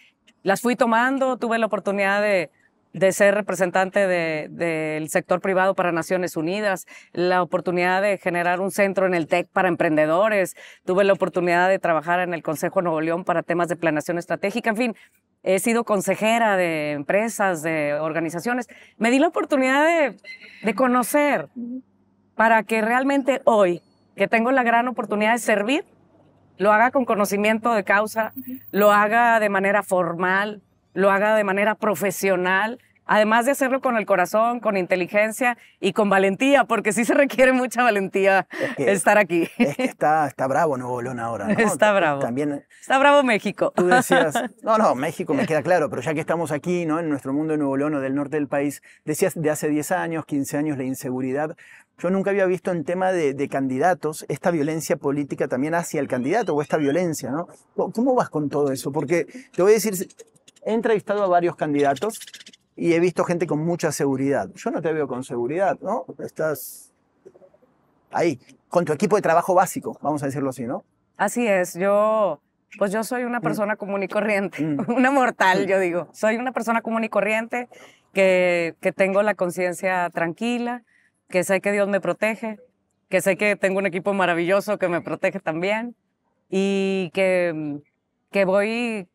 las fui tomando, tuve la oportunidad de, de ser representante del sector privado para Naciones Unidas, la oportunidad de generar un centro en el TEC para emprendedores, tuve la oportunidad de trabajar en el Consejo Nuevo León para temas de planeación estratégica, en fin, he sido consejera de empresas, de organizaciones. Me di la oportunidad de, de conocer, para que realmente hoy, que tengo la gran oportunidad de servir, lo haga con conocimiento de causa, lo haga de manera formal, lo haga de manera profesional además de hacerlo con el corazón, con inteligencia y con valentía, porque sí se requiere mucha valentía estar aquí. Es que está, está bravo Nuevo León ahora. ¿no? Está bravo. También, está bravo México. Tú decías, *laughs* no, no, México me queda claro, pero ya que estamos aquí, ¿no? en nuestro mundo de Nuevo León o del norte del país, decías de hace 10 años, 15 años, la inseguridad. Yo nunca había visto en tema de, de candidatos esta violencia política también hacia el candidato o esta violencia, ¿no? ¿Cómo vas con todo eso? Porque te voy a decir, he entrevistado a varios candidatos y he visto gente con mucha seguridad. Yo no te veo con seguridad, ¿no? Estás ahí, con tu equipo de trabajo básico, vamos a decirlo así, ¿no? Así es, yo, pues yo soy una mm. persona común y corriente, mm. *laughs* una mortal, yo digo. Soy una persona común y corriente que, que tengo la conciencia tranquila, que sé que Dios me protege, que sé que tengo un equipo maravilloso que me protege también y que, que voy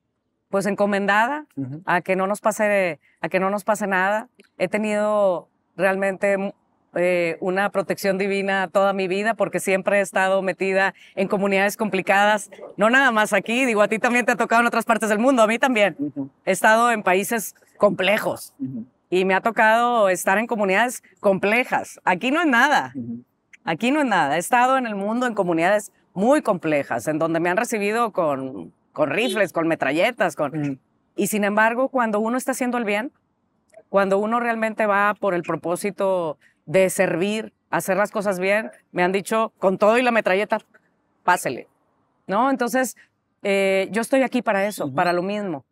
pues encomendada a que no nos pase a que no nos pase nada. He tenido realmente eh, una protección divina toda mi vida porque siempre he estado metida en comunidades complicadas, no nada más aquí, digo, a ti también te ha tocado en otras partes del mundo, a mí también. He estado en países complejos y me ha tocado estar en comunidades complejas. Aquí no es nada, aquí no es nada. He estado en el mundo en comunidades muy complejas, en donde me han recibido con con rifles, con metralletas, con... Y sin embargo, cuando uno está haciendo el bien, cuando uno realmente va por el propósito de servir, hacer las cosas bien, me han dicho, con todo y la metralleta, pásele. ¿No? Entonces, eh, yo estoy aquí para eso, para lo mismo.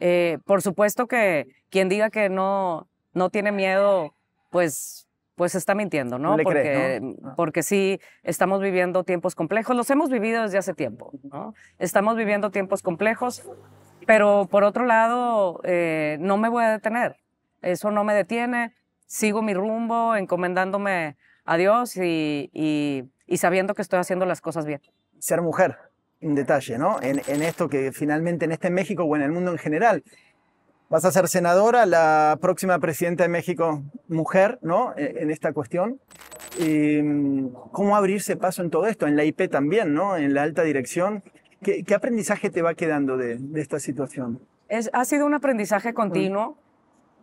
Eh, por supuesto que quien diga que no, no tiene miedo, pues pues está mintiendo, ¿no? porque, ah. porque sí, estamos viviendo tiempos complejos, los hemos vivido desde hace tiempo, ¿no? Estamos viviendo tiempos complejos, pero por otro lado, eh, no me voy a detener, eso no me detiene, sigo mi rumbo, encomendándome a Dios y, y, sabiendo que estoy haciendo las cosas bien. Ser mujer, un detalle, ¿no? En, en, esto que finalmente en este México o en el mundo en general vas a ser senadora, la próxima presidenta de México, mujer, ¿no? E, en esta cuestión. Mm, ¿Cómo abrirse paso en todo esto? En la IP también, ¿no? En la alta dirección. ¿Qué, aprendizaje te va quedando de, esta situación? Es, ha sido un aprendizaje continuo.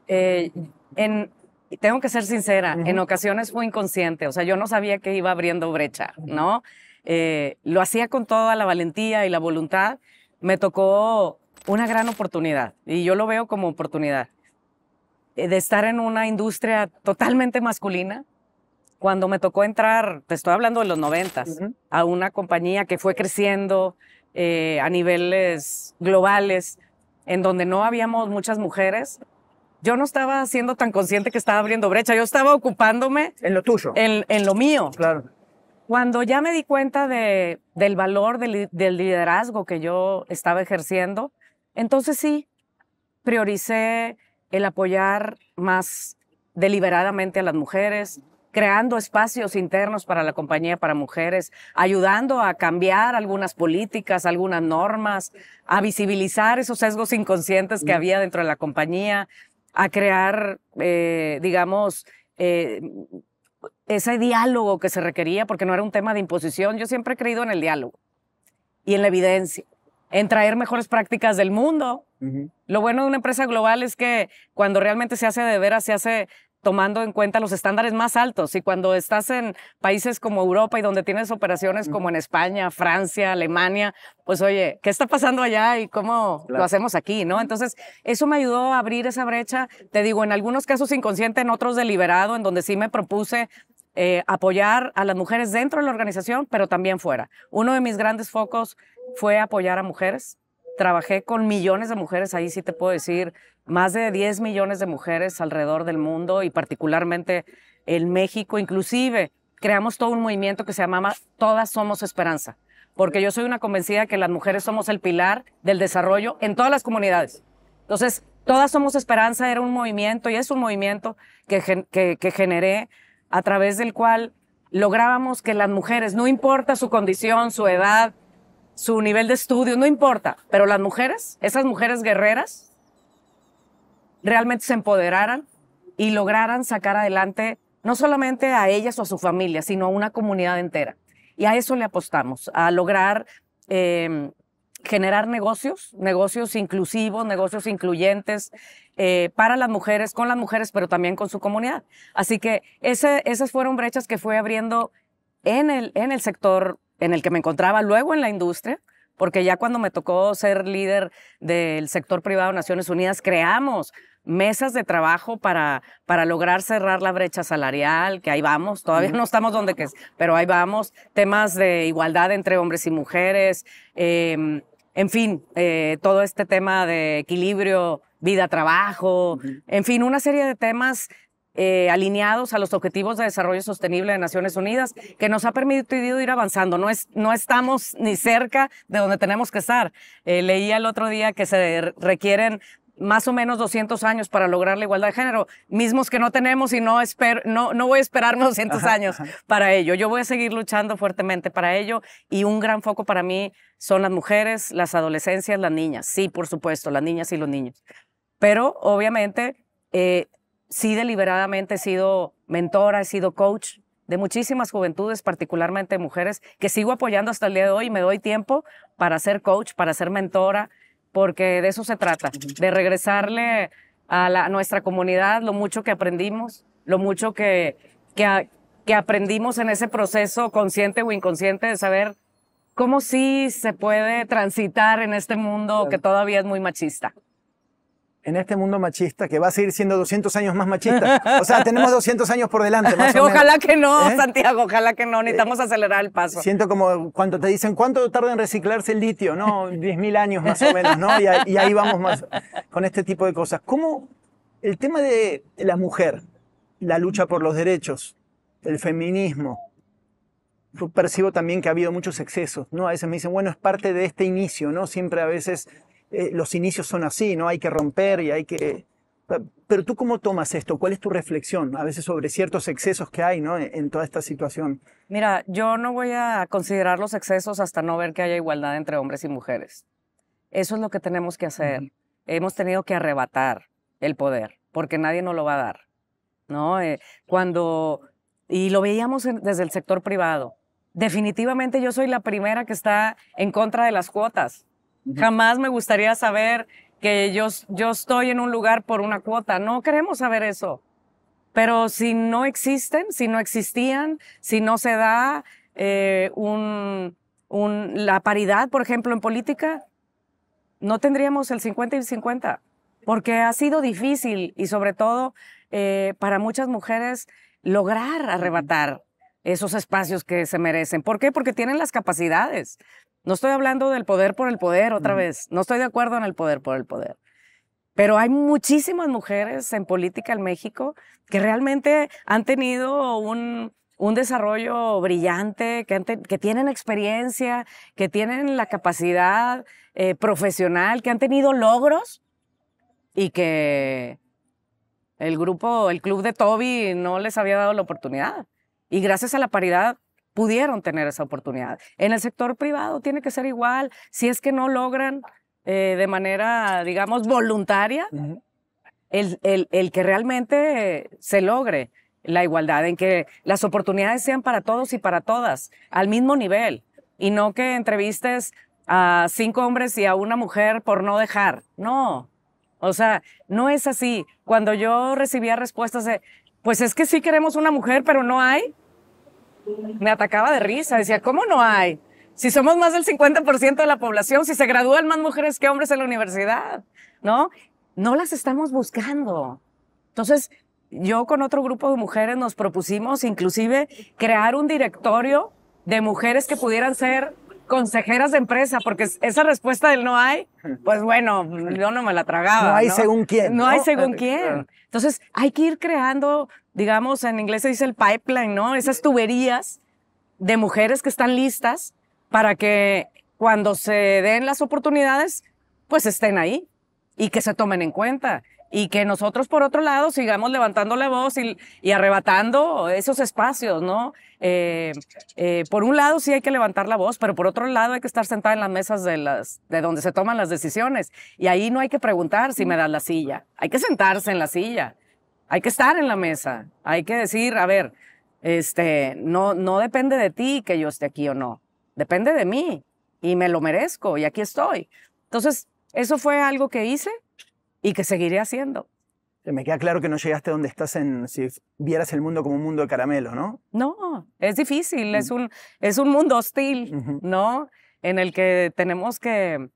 Eh, en, tengo que ser sincera, en ocasiones fue inconsciente. O sea, yo no sabía que iba abriendo brecha, ¿no? Eh, lo hacía con toda la valentía y la voluntad. Me tocó una gran oportunidad, y yo lo veo como oportunidad, eh, de estar en una industria totalmente masculina. Cuando me tocó entrar, te estoy hablando de los noventas, a una compañía que fue creciendo eh, a niveles globales, en donde no habíamos muchas mujeres, yo no estaba siendo tan consciente que estaba abriendo brecha, yo estaba ocupándome... En lo tuyo. En, lo mío. Claro. Cuando ya me di cuenta de, del valor del, liderazgo que yo estaba ejerciendo, entonces sí, prioricé el apoyar más deliberadamente a las mujeres, creando espacios internos para la compañía para mujeres, ayudando a cambiar algunas políticas, algunas normas, a visibilizar esos sesgos inconscientes que había dentro de la compañía, a crear, eh, digamos, eh, ese diálogo que se requería, porque no era un tema de imposición. Yo siempre he creído en el diálogo y en la evidencia en traer mejores prácticas del mundo. Lo bueno de una empresa global es que cuando realmente se hace de veras, se hace tomando en cuenta los estándares más altos. Y cuando estás en países como Europa y donde tienes operaciones como en España, Francia, Alemania, pues oye, ¿qué está pasando allá y cómo lo hacemos aquí? ¿no? Entonces, eso me ayudó a abrir esa brecha. Te digo, en algunos casos inconsciente, en otros deliberado, en donde sí me propuse eh, apoyar a las mujeres dentro de la organización, pero también fuera. Uno de mis grandes focos fue apoyar a mujeres. Trabajé con millones de mujeres, ahí sí te puedo decir, más de 10 millones de mujeres alrededor del mundo y particularmente en México. Inclusive creamos todo un movimiento que se llamaba Todas Somos Esperanza, porque yo soy una convencida que las mujeres somos el pilar del desarrollo en todas las comunidades. Entonces, Todas Somos Esperanza era un movimiento y es un movimiento que, que generé a través del cual lográbamos que las mujeres, no importa su condición, su edad, su nivel de estudio, no importa, pero las mujeres, esas mujeres guerreras, realmente se empoderaran y lograran sacar adelante no solamente a ellas o a su familia, sino a una comunidad entera. Y a eso le apostamos, a lograr eh, generar negocios, negocios inclusivos, negocios incluyentes eh, para las mujeres, con las mujeres, pero también con su comunidad. Así que ese, esas fueron brechas que fue abriendo en el, en el sector en el que me encontraba, luego en la industria, porque ya cuando me tocó ser líder del sector privado de Naciones Unidas, creamos mesas de trabajo para, para lograr cerrar la brecha salarial, que ahí vamos, todavía no estamos donde que es, pero ahí vamos, temas de igualdad entre hombres y mujeres, eh, en fin, eh, todo este tema de equilibrio, vida-trabajo, en fin, una serie de temas eh, alineados a los Objetivos de Desarrollo Sostenible de Naciones Unidas, que nos ha permitido ir avanzando. No, es, no estamos ni cerca de donde tenemos que estar. Eh, leía el otro día que se requieren más o menos 200 años para lograr la igualdad de género, mismos que no tenemos y no, espero, no, no voy a esperar 200 *laughs* años para ello. Yo voy a seguir luchando fuertemente para ello y un gran foco para mí son las mujeres, las adolescencias, las niñas. Sí, por supuesto, las niñas y los niños. Pero obviamente eh, sí deliberadamente he sido mentora, he sido coach de muchísimas juventudes, particularmente mujeres, que sigo apoyando hasta el día de hoy. Me doy tiempo para ser coach, para ser mentora, porque de eso se trata, de regresarle a, nuestra comunidad lo mucho que aprendimos, lo mucho que, que aprendimos en ese proceso consciente o inconsciente de saber cómo sí se puede transitar en este mundo que todavía es muy machista en este mundo machista que va a seguir siendo 200 años más machista. O sea, tenemos 200 años por delante. *laughs* ojalá que no, ¿Eh? Santiago, ojalá que no. Necesitamos eh, acelerar el paso. Siento como cuando te dicen, ¿cuánto tarda en reciclarse el litio? No, 10.000 *laughs* años más o menos, ¿no? Y, ahí vamos más con este tipo de cosas. ¿Cómo el tema de la mujer, la lucha por los derechos, el feminismo? percibo también que ha habido muchos excesos, ¿no? A veces me dicen, bueno, es parte de este inicio, ¿no? Siempre a veces eh, los inicios son así, ¿no? Hay que romper y hay que... Pero tú cómo tomas esto? ¿Cuál es tu reflexión a veces sobre ciertos excesos que hay ¿no? en toda esta situación? Mira, yo no voy a considerar los excesos hasta no ver que haya igualdad entre hombres y mujeres. Eso es lo que tenemos que hacer. Hemos tenido que arrebatar el poder porque nadie nos lo va a dar. ¿no? Eh, cuando, y lo veíamos desde el sector privado. Definitivamente yo soy la primera que está en contra de las cuotas. Jamás me gustaría saber que yo, yo estoy en un lugar por una cuota. No queremos saber eso. Pero si no existen, si no existían, si no se da eh, la paridad, por ejemplo, en política, no tendríamos el 50 y 50, porque ha sido difícil y sobre todo eh, para muchas mujeres lograr arrebatar esos espacios que se merecen. ¿Por qué? Porque tienen las capacidades, no estoy hablando del poder por el poder otra vez. No estoy de acuerdo en el poder por el poder. Pero hay muchísimas mujeres en política en México que realmente han tenido un, un desarrollo brillante, que, tienen experiencia, que tienen la capacidad eh, profesional, que han tenido logros y que el grupo, el club de Toby no les había dado la oportunidad. Y gracias a la paridad pudieron tener esa oportunidad. En el sector privado tiene que ser igual. Si es que no logran eh, de manera, digamos, voluntaria, el, el, el, que realmente se logre la igualdad, en que las oportunidades sean para todos y para todas, al mismo nivel, y no que entrevistes a cinco hombres y a una mujer por no dejar. No, o sea, no es así. Cuando yo recibía respuestas de, pues es que sí queremos una mujer, pero no hay, me atacaba de risa. Decía, ¿cómo no hay? Si somos más del 50% de la población, si se gradúan más mujeres que hombres en la universidad, ¿no? No las estamos buscando. Entonces, yo con otro grupo de mujeres nos propusimos inclusive crear un directorio de mujeres que pudieran ser consejeras de empresa, porque esa respuesta del no hay, pues bueno, yo no me la tragaba. No hay según quién. No, no, hay según quién. Ah. Entonces, hay que ir creando, digamos, en inglés se dice el pipeline, ¿no? Esas tuberías de mujeres que están listas para que cuando se den las oportunidades, pues estén ahí y que se tomen en cuenta y que nosotros, por otro lado, sigamos levantando la voz y, y arrebatando esos espacios, ¿no? Eh, eh, por un lado sí hay que levantar la voz, pero por otro lado hay que estar sentada en las mesas de, las, de donde se toman las decisiones. Y ahí no hay que preguntar si me das la silla. Hay que sentarse en la silla. Hay que estar en la mesa. Hay que decir, a ver, este, no, no depende de ti que yo esté aquí o no. Depende de mí. Y me lo merezco y aquí estoy. Entonces, eso fue algo que hice y que seguiré haciendo. Me queda claro que no llegaste donde estás en si vieras el mundo como un mundo de caramelo, ¿no? No, es difícil, es, mm. un, es un mundo hostil, ¿no? En el que tenemos que,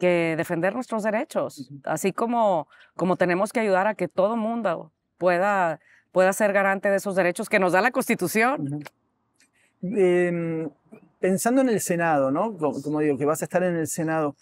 defender nuestros derechos, así como, como tenemos que ayudar a que todo mundo pueda, pueda ser garante de esos derechos que nos da la Constitución. Em, pensando en el Senado, ¿no? como digo, que vas a estar en el Senado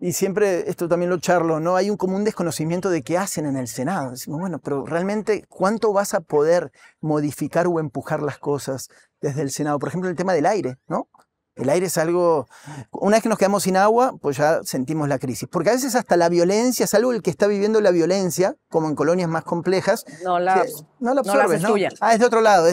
y siempre esto también lo charlo, ¿no? Hay un, común desconocimiento de qué hacen en el Senado. Decimos, bueno, pero realmente, ¿cuánto vas a poder modificar o empujar las cosas desde el Senado? Por ejemplo, el tema del aire, ¿no? El aire es algo, una vez que nos quedamos sin agua, pues ya sentimos la crisis. Porque a veces hasta la violencia, salvo el que está viviendo la violencia, como en colonias más complejas, no la, no la absorbes, ¿no? Ah, es de otro lado,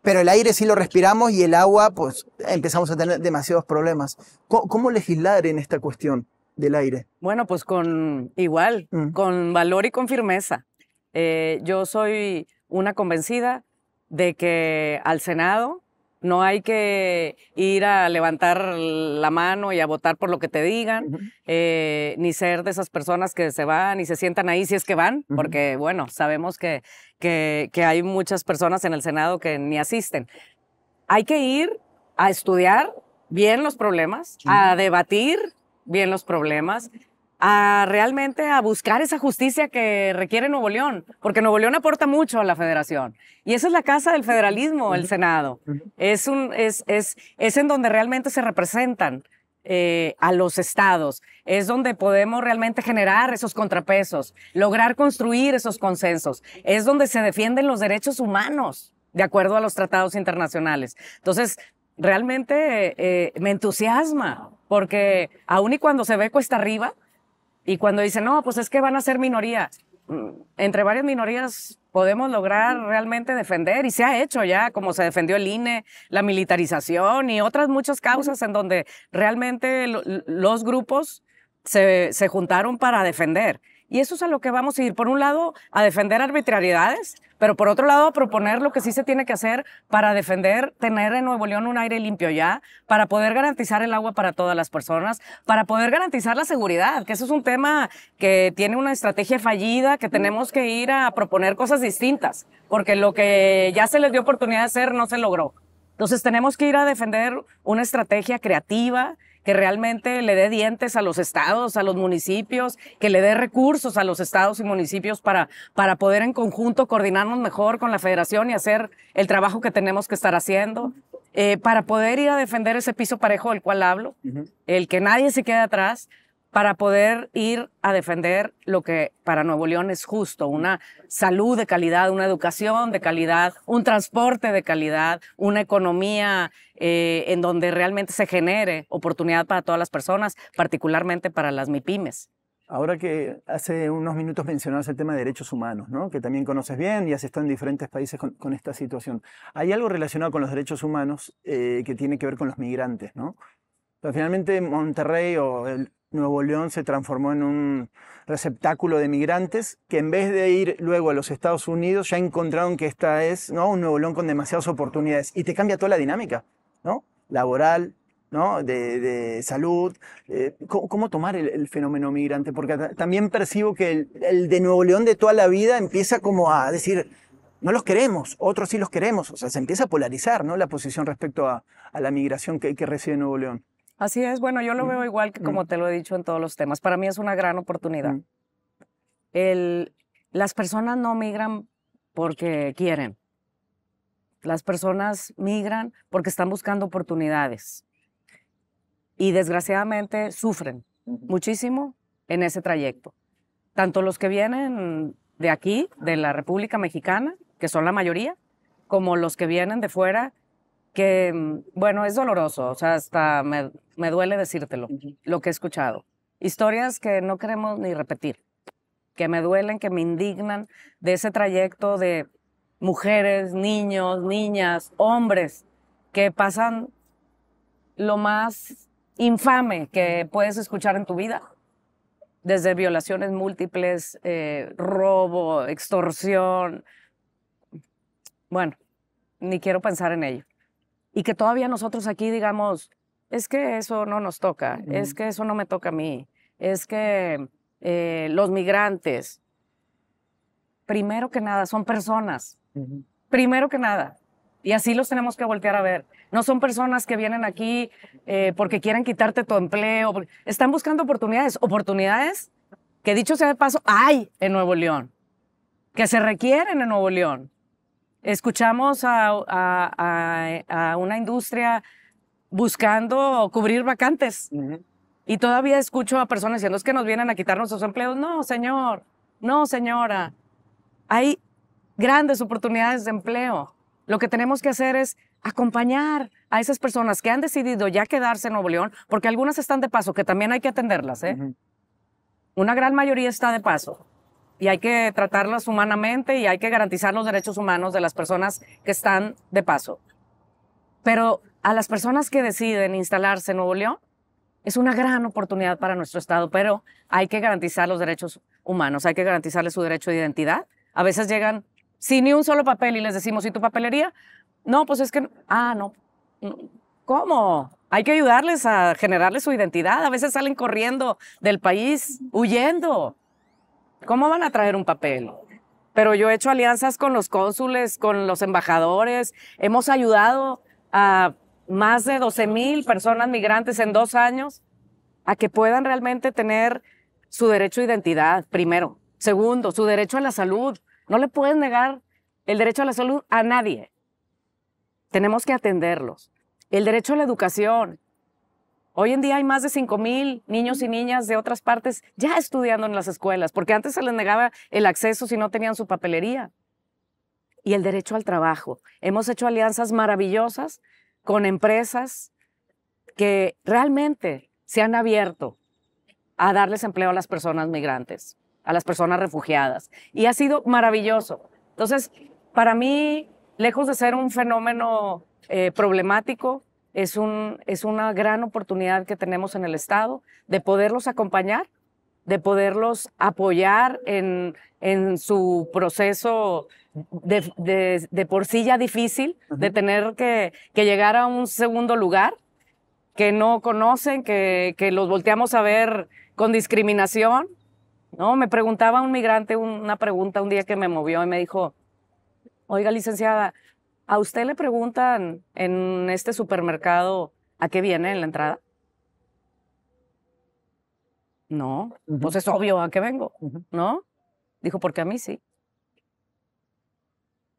pero el aire sí lo respiramos y el agua, pues empezamos a tener demasiados problemas. cómo legislar en esta cuestión? del aire? Bueno, pues con igual, mm. con valor y con firmeza. Eh, yo soy una convencida de que al Senado no hay que ir a levantar la mano y a votar por lo que te digan, eh, ni ser de esas personas que se van y se sientan ahí si es que van, porque bueno, sabemos que, que, hay muchas personas en el Senado que ni asisten. Hay que ir a estudiar bien los problemas, a debatir bien los problemas, a realmente a buscar esa justicia que requiere Nuevo León, porque Nuevo León aporta mucho a la federación. Y esa es la casa del federalismo, el Senado. Es, un, es, es, en donde realmente se representan eh, a los estados. Es donde podemos realmente generar esos contrapesos, lograr construir esos consensos. Es donde se defienden los derechos humanos, de acuerdo a los tratados internacionales. Entonces, realmente eh, eh, me entusiasma porque aun y cuando se ve cuesta arriba y cuando dicen, no, pues es que van a ser minorías, mm, entre varias minorías podemos lograr realmente defender y se ha hecho ya, como se defendió el INE, la militarización y otras muchas causas en donde realmente los grupos se, se juntaron para defender. Y eso es a lo que vamos a ir, por un lado, a defender arbitrariedades, pero por otro lado, a proponer lo que sí se tiene que hacer para defender, tener en Nuevo León un aire limpio ya, para poder garantizar el agua para todas las personas, para poder garantizar la seguridad, que eso es un tema que tiene una estrategia fallida, que tenemos que ir a proponer cosas distintas, porque lo que ya se les dio oportunidad de hacer no se logró. Entonces tenemos que ir a defender una estrategia creativa, que realmente le dé dientes a los estados, a los municipios, que le dé recursos a los estados y municipios para, para poder en conjunto coordinarnos mejor con la federación y hacer el trabajo que tenemos que estar haciendo. Eh, para poder ir a defender ese piso parejo del cual hablo, el que nadie se quede atrás, para poder ir a defender lo que para Nuevo León es justo, una salud de calidad, una educación de calidad, un transporte de calidad, una economía eh, en donde realmente se genere oportunidad para todas las personas, particularmente para las MIPIMES. Ahora que hace unos minutos mencionabas el tema de derechos humanos, ¿no? que también conoces bien y has estado en diferentes países con, esta situación. Hay algo relacionado con los derechos humanos eh, que tiene que ver con los migrantes, ¿no? Pero finalmente Monterrey o el, Nuevo León se transformó en un receptáculo de migrantes que en vez de ir luego a los Estados Unidos ya encontraron que esta es ¿no? un Nuevo León con demasiadas oportunidades y te cambia toda la dinámica, ¿no? Laboral, ¿no? De, salud. Eh, ¿cómo, tomar el, fenómeno migrante? Porque también percibo que el, de Nuevo León de toda la vida empieza como a decir, no los queremos, otros sí los queremos. O sea, se empieza a polarizar ¿no? la posición respecto a, la migración que, que recibe Nuevo León. Así es, bueno, yo lo veo igual que mm. como te lo he dicho en todos los temas. Para mí es una gran oportunidad. Mm. las personas no migran porque quieren. Las personas migran porque están buscando oportunidades. Y desgraciadamente sufren muchísimo en ese trayecto. Tanto los que vienen de aquí, de la República Mexicana, que son la mayoría, como los que vienen de fuera, que, mm, bueno, es doloroso, o sea, hasta me, duele decírtelo, lo que he escuchado. Historias que no queremos ni repetir, que me duelen, que me indignan de ese trayecto de mujeres, niños, niñas, hombres, que pasan lo más infame que puedes escuchar en tu vida, desde violaciones múltiples, eh, robo, extorsión. Bueno, ni quiero pensar en ello y que todavía nosotros aquí digamos, es que eso no nos toca, es que eso no me toca a mí, es que eh, los migrantes, primero que nada, son personas, primero que nada. Y así los tenemos que voltear a ver. No son personas que vienen aquí eh, porque quieren quitarte tu empleo. Están buscando oportunidades. Oportunidades que, dicho sea de paso, hay en Nuevo León. Que se requieren en Nuevo León. Escuchamos a, una industria buscando cubrir vacantes. Y todavía escucho a personas diciendo, es que nos vienen a quitarnos nuestros empleos. No, señor, no, señora. Hay grandes oportunidades de empleo. Lo que tenemos que hacer es acompañar a esas personas que han decidido ya quedarse en Nuevo León, porque algunas están de paso, que también hay que atenderlas. ¿eh? Una gran mayoría está de paso y hay que tratarlas humanamente y hay que garantizar los derechos humanos de las personas que están de paso. Pero a las personas que deciden instalarse en Nuevo León, es una gran oportunidad para nuestro Estado, pero hay que garantizar los derechos humanos, hay que garantizarles su derecho de identidad. A veces llegan sin ni un solo papel y les decimos, ¿y tu papelería? No, pues es que, ah, no, ¿cómo? Hay que ayudarles a generarles su identidad. A veces salen corriendo del país, huyendo. ¿Cómo van a traer un papel? Pero yo he hecho alianzas con los cónsules, con los embajadores. Hemos ayudado a más de 12 mil personas migrantes en dos años a que puedan realmente tener su derecho a identidad, primero. Segundo, su derecho a la salud. No le pueden negar el derecho a la salud a nadie. Tenemos que atenderlos. El derecho a la educación. Hoy en día hay más de 5.000 niños y niñas de otras partes ya estudiando en las escuelas, porque antes se les negaba el acceso si no tenían su papelería. Y el derecho al trabajo. Hemos hecho alianzas maravillosas con empresas que realmente se han abierto a darles empleo a las personas migrantes, a las personas refugiadas. Y ha sido maravilloso. Entonces, para mí, lejos de ser un fenómeno eh, problemático, es, un, es una gran oportunidad que tenemos en el Estado de poderlos acompañar, de poderlos apoyar en, su proceso de, de, por sí ya difícil, de tener que, llegar a un segundo lugar que no conocen, que, que los volteamos a ver con discriminación. ¿no? Me preguntaba un migrante una pregunta un día que me movió y me dijo, oiga licenciada, ¿A usted le preguntan en este supermercado a qué viene en la entrada? No, pues es obvio a qué vengo, ¿no? Dijo, porque a mí sí.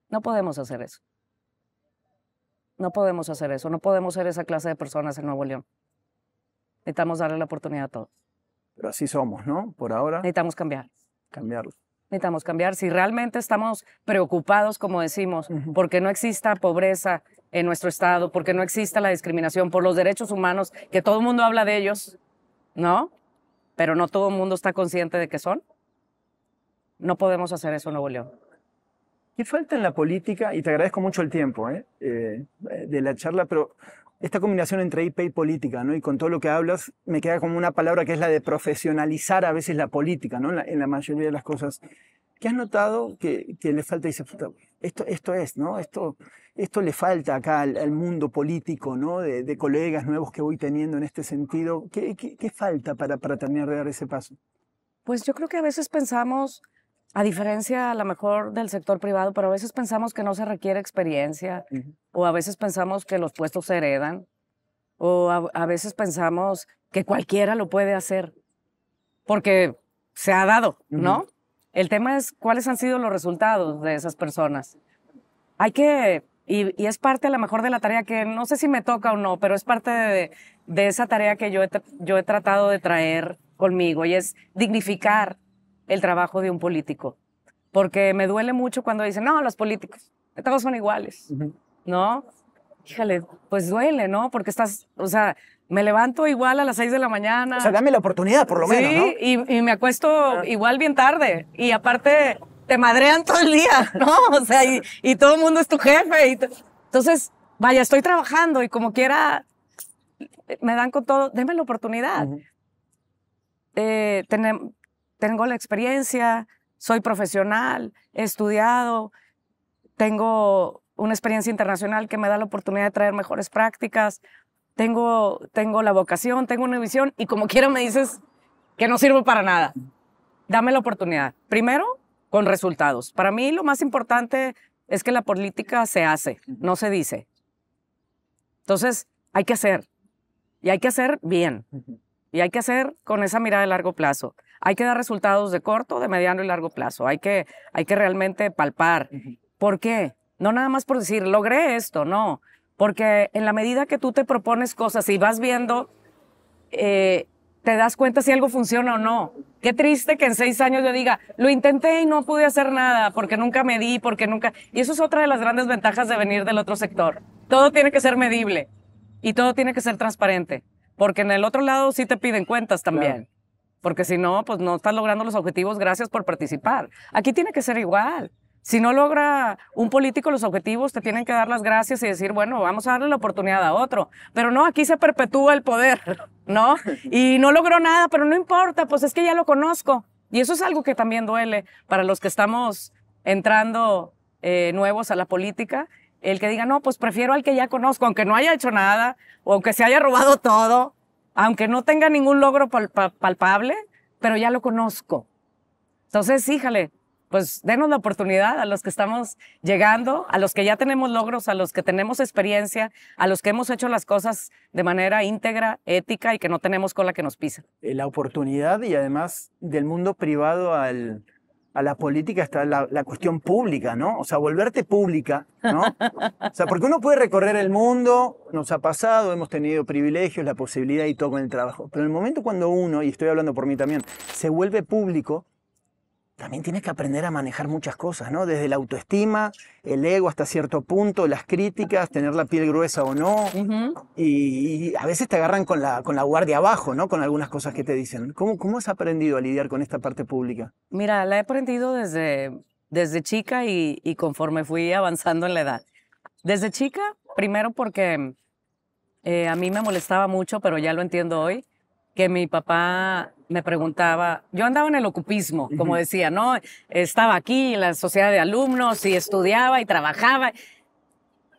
No podemos hacer eso. No podemos hacer eso. No podemos ser esa clase de personas en Nuevo León. Necesitamos darle la oportunidad a todos. Pero así somos, ¿no? Por ahora. Necesitamos cambiar. Cambiarlo necesitamos cambiar. Si realmente estamos preocupados, como decimos, porque no exista pobreza en nuestro Estado, porque no exista la discriminación por los derechos humanos, que todo el mundo habla de ellos, ¿no? Pero no todo el mundo está consciente de que son. No podemos hacer eso en Nuevo León. ¿Qué falta en la política? Y te agradezco mucho el tiempo ¿eh? Eh, de la charla, pero esta combinación entre IP y política, ¿no? Y con todo lo que hablas, me queda como una palabra que es la de profesionalizar a veces la política, ¿no? En la, mayoría de las cosas. ¿Qué has notado que, le falta? Dice, esto, esto es, ¿no? Esto, esto le falta acá al, mundo político, ¿no? De, colegas nuevos que voy teniendo en este sentido. ¿Qué, falta para, para terminar de dar ese paso? Pues yo creo que a veces pensamos a diferencia a lo mejor del sector privado, pero a veces pensamos que no se requiere experiencia, o a veces pensamos que los puestos se heredan, o a, veces pensamos que cualquiera lo puede hacer, porque se ha dado, ¿no? El tema es cuáles han sido los resultados de esas personas. Hay que, y, es parte a lo mejor de la tarea que no sé si me toca o no, pero es parte de, esa tarea que yo yo he tratado de traer conmigo y es dignificar el trabajo de un político, porque me duele mucho cuando dicen, no, los políticos, todos son iguales, ¿no? Híjale, pues duele, ¿no? Porque estás, o sea, me levanto igual a las seis de la mañana. O sea, dame la oportunidad, por lo menos, ¿no? Y, y me acuesto ah. igual bien tarde. Y aparte, te madrean todo el día, *laughs* ¿no? O sea, y, todo el mundo es tu jefe. Y Entonces, vaya, estoy trabajando y como quiera, me dan con todo, deme la oportunidad. Eh, Tenemos tengo la experiencia, soy profesional, he estudiado, tengo una experiencia internacional que me da la oportunidad de traer mejores prácticas, tengo, tengo la vocación, tengo una visión y como quiera me dices que no sirvo para nada. Dame la oportunidad. Primero, con resultados. Para mí lo más importante es que la política se hace, no se dice. Entonces, hay que hacer. Y hay que hacer bien. Y hay que hacer con esa mirada de largo plazo hay que dar resultados de corto, de mediano y largo plazo. Hay que, hay que realmente palpar. ¿Por qué? No nada más por decir, logré esto, no. Porque en la medida que tú te propones cosas y vas viendo, eh, te das cuenta si algo funciona o no. Qué triste que en seis años yo diga, lo intenté y no pude hacer nada, porque nunca medí, porque nunca... Y eso es otra de las grandes ventajas de venir del otro sector. Todo tiene que ser medible y todo tiene que ser transparente, porque en el otro lado sí te piden cuentas también porque si no, pues no estás logrando los objetivos, gracias por participar. Aquí tiene que ser igual. Si no logra un político los objetivos, te tienen que dar las gracias y decir, bueno, vamos a darle la oportunidad a otro. Pero no, aquí se perpetúa el poder, *laughs* ¿no? Y no logró nada, pero no importa, pues es que ya lo conozco. Y eso es algo que también duele para los que estamos entrando eh, nuevos a la política, el que diga, no, pues prefiero al que ya conozco, aunque no haya hecho nada, o aunque se haya robado todo, aunque no tenga ningún logro palpable, pero ya lo conozco. Entonces, híjale, pues denos la oportunidad a los que estamos llegando, a los que ya tenemos logros, a los que tenemos experiencia, a los que hemos hecho las cosas de manera íntegra, ética y que no tenemos cola que nos pisa. Eh, la oportunidad y además del mundo privado al, a la política está la, cuestión pública, ¿no? O sea, volverte pública, ¿no? *laughs* O sea, porque uno puede recorrer el mundo, nos ha pasado, hemos tenido privilegios, la posibilidad y todo con el trabajo. Pero en el momento cuando uno, y estoy hablando por mí también, se vuelve público, también tienes que aprender a manejar muchas cosas, ¿no? Desde la autoestima, el ego hasta cierto punto, las críticas, tener la piel gruesa o no. y, a veces te agarran con la, con la guardia abajo, ¿no? Con algunas cosas que te dicen. ¿Cómo, ¿Cómo has aprendido a lidiar con esta parte pública? Mira, la he aprendido desde, desde chica y, conforme fui avanzando en la edad. Desde chica, primero porque eh, a mí me molestaba mucho, pero ya lo entiendo hoy, que mi papá me preguntaba, yo andaba en el ocupismo, como decía, ¿no? Estaba aquí en la sociedad de alumnos y estudiaba y trabajaba.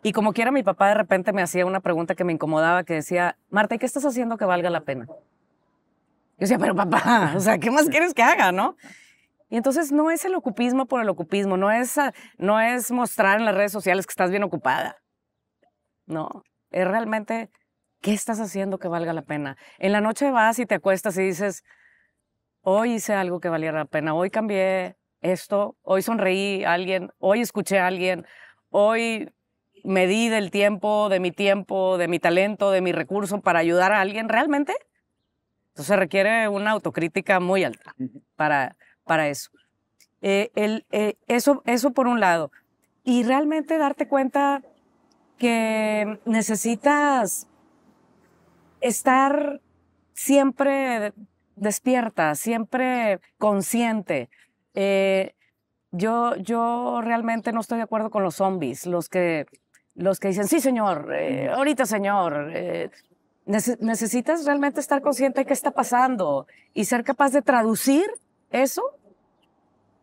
Y como quiera, mi papá de repente me hacía una pregunta que me incomodaba, que decía, Marta, ¿y qué estás haciendo que valga la pena? Yo decía, pero papá, o sea, ¿qué más quieres que haga, no? Y entonces no es el ocupismo por el ocupismo, no es, no es mostrar en las redes sociales que estás bien ocupada. No, es realmente ¿qué estás haciendo que valga la pena? En la noche vas y te acuestas y dices, hoy hice algo que valiera la pena, hoy cambié esto, hoy sonreí a alguien, hoy escuché a alguien, hoy medí del tiempo, de mi tiempo, de mi talento, de mi recurso para ayudar a alguien realmente. Entonces requiere una autocrítica muy alta para, para eso. Eh, el, eh, eso. Eso por un lado. Y realmente darte cuenta que necesitas estar siempre despierta, siempre consciente. Eh, yo, yo realmente no estoy de acuerdo con los zombies, los que, los que dicen, sí, señor, eh, ahorita, señor. Eh, necesitas realmente estar consciente de qué está pasando y ser capaz de traducir eso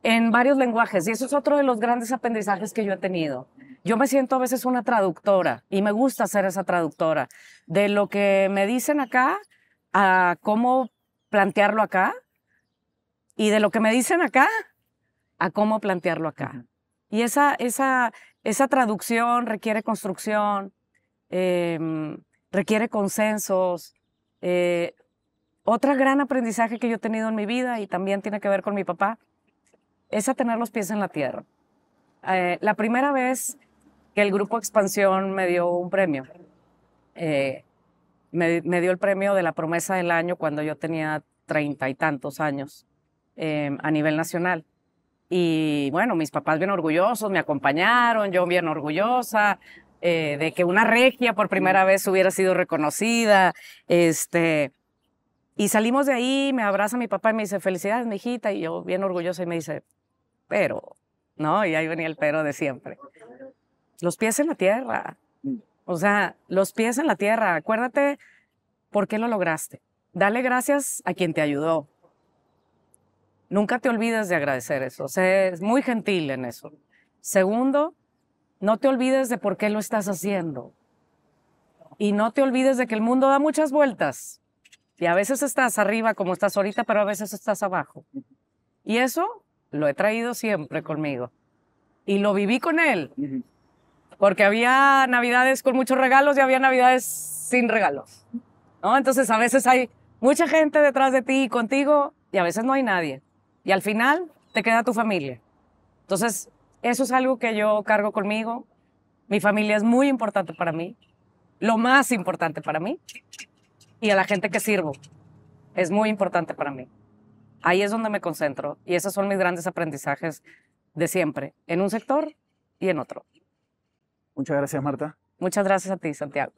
en varios lenguajes. Y eso es otro de los grandes aprendizajes que yo he tenido yo me siento a veces una traductora y me gusta ser esa traductora de lo que me dicen acá a cómo plantearlo acá y de lo que me dicen acá a cómo plantearlo acá. Y esa, esa, esa traducción requiere construcción, em, requiere consensos. Eh, otra gran aprendizaje que yo he tenido en mi vida y también tiene que ver con mi papá es a tener los pies en la tierra. Eh, la primera vez que el grupo Expansión me dio un premio. Eh, me, dio el premio de la promesa del año cuando yo tenía treinta y tantos años em, a nivel nacional. Y bueno, mis papás bien orgullosos me acompañaron, yo bien orgullosa eh, de que una regia por primera vez hubiera sido reconocida. Este, y salimos de ahí, me abraza mi papá y me dice, felicidades, mi hijita. Y yo bien orgullosa y me dice, pero, ¿no? Y ahí venía el pero de siempre los pies en la tierra. O sea, los pies en la tierra. Acuérdate por qué lo lograste. Dale gracias a quien te ayudó. Nunca te olvides de agradecer eso. O sea, es muy gentil en eso. Segundo, no te olvides de por qué lo estás haciendo. Y no te olvides de que el mundo da muchas vueltas. Y a veces estás arriba como estás ahorita, pero a veces estás abajo. Y eso lo he traído siempre conmigo. Y lo viví con él porque había navidades con muchos regalos y había navidades sin regalos, ¿no? Entonces a veces hay mucha gente detrás de ti y contigo y a veces no hay nadie. Y al final te queda tu familia. Entonces, eso es algo que yo cargo conmigo. Mi familia es muy importante para mí, lo más importante para mí. Y a la gente que sirvo es muy importante para mí. Ahí es donde me concentro y esos son mis grandes aprendizajes de siempre, en un sector y en otro. Muchas gracias, Marta. Muchas gracias a ti, Santiago.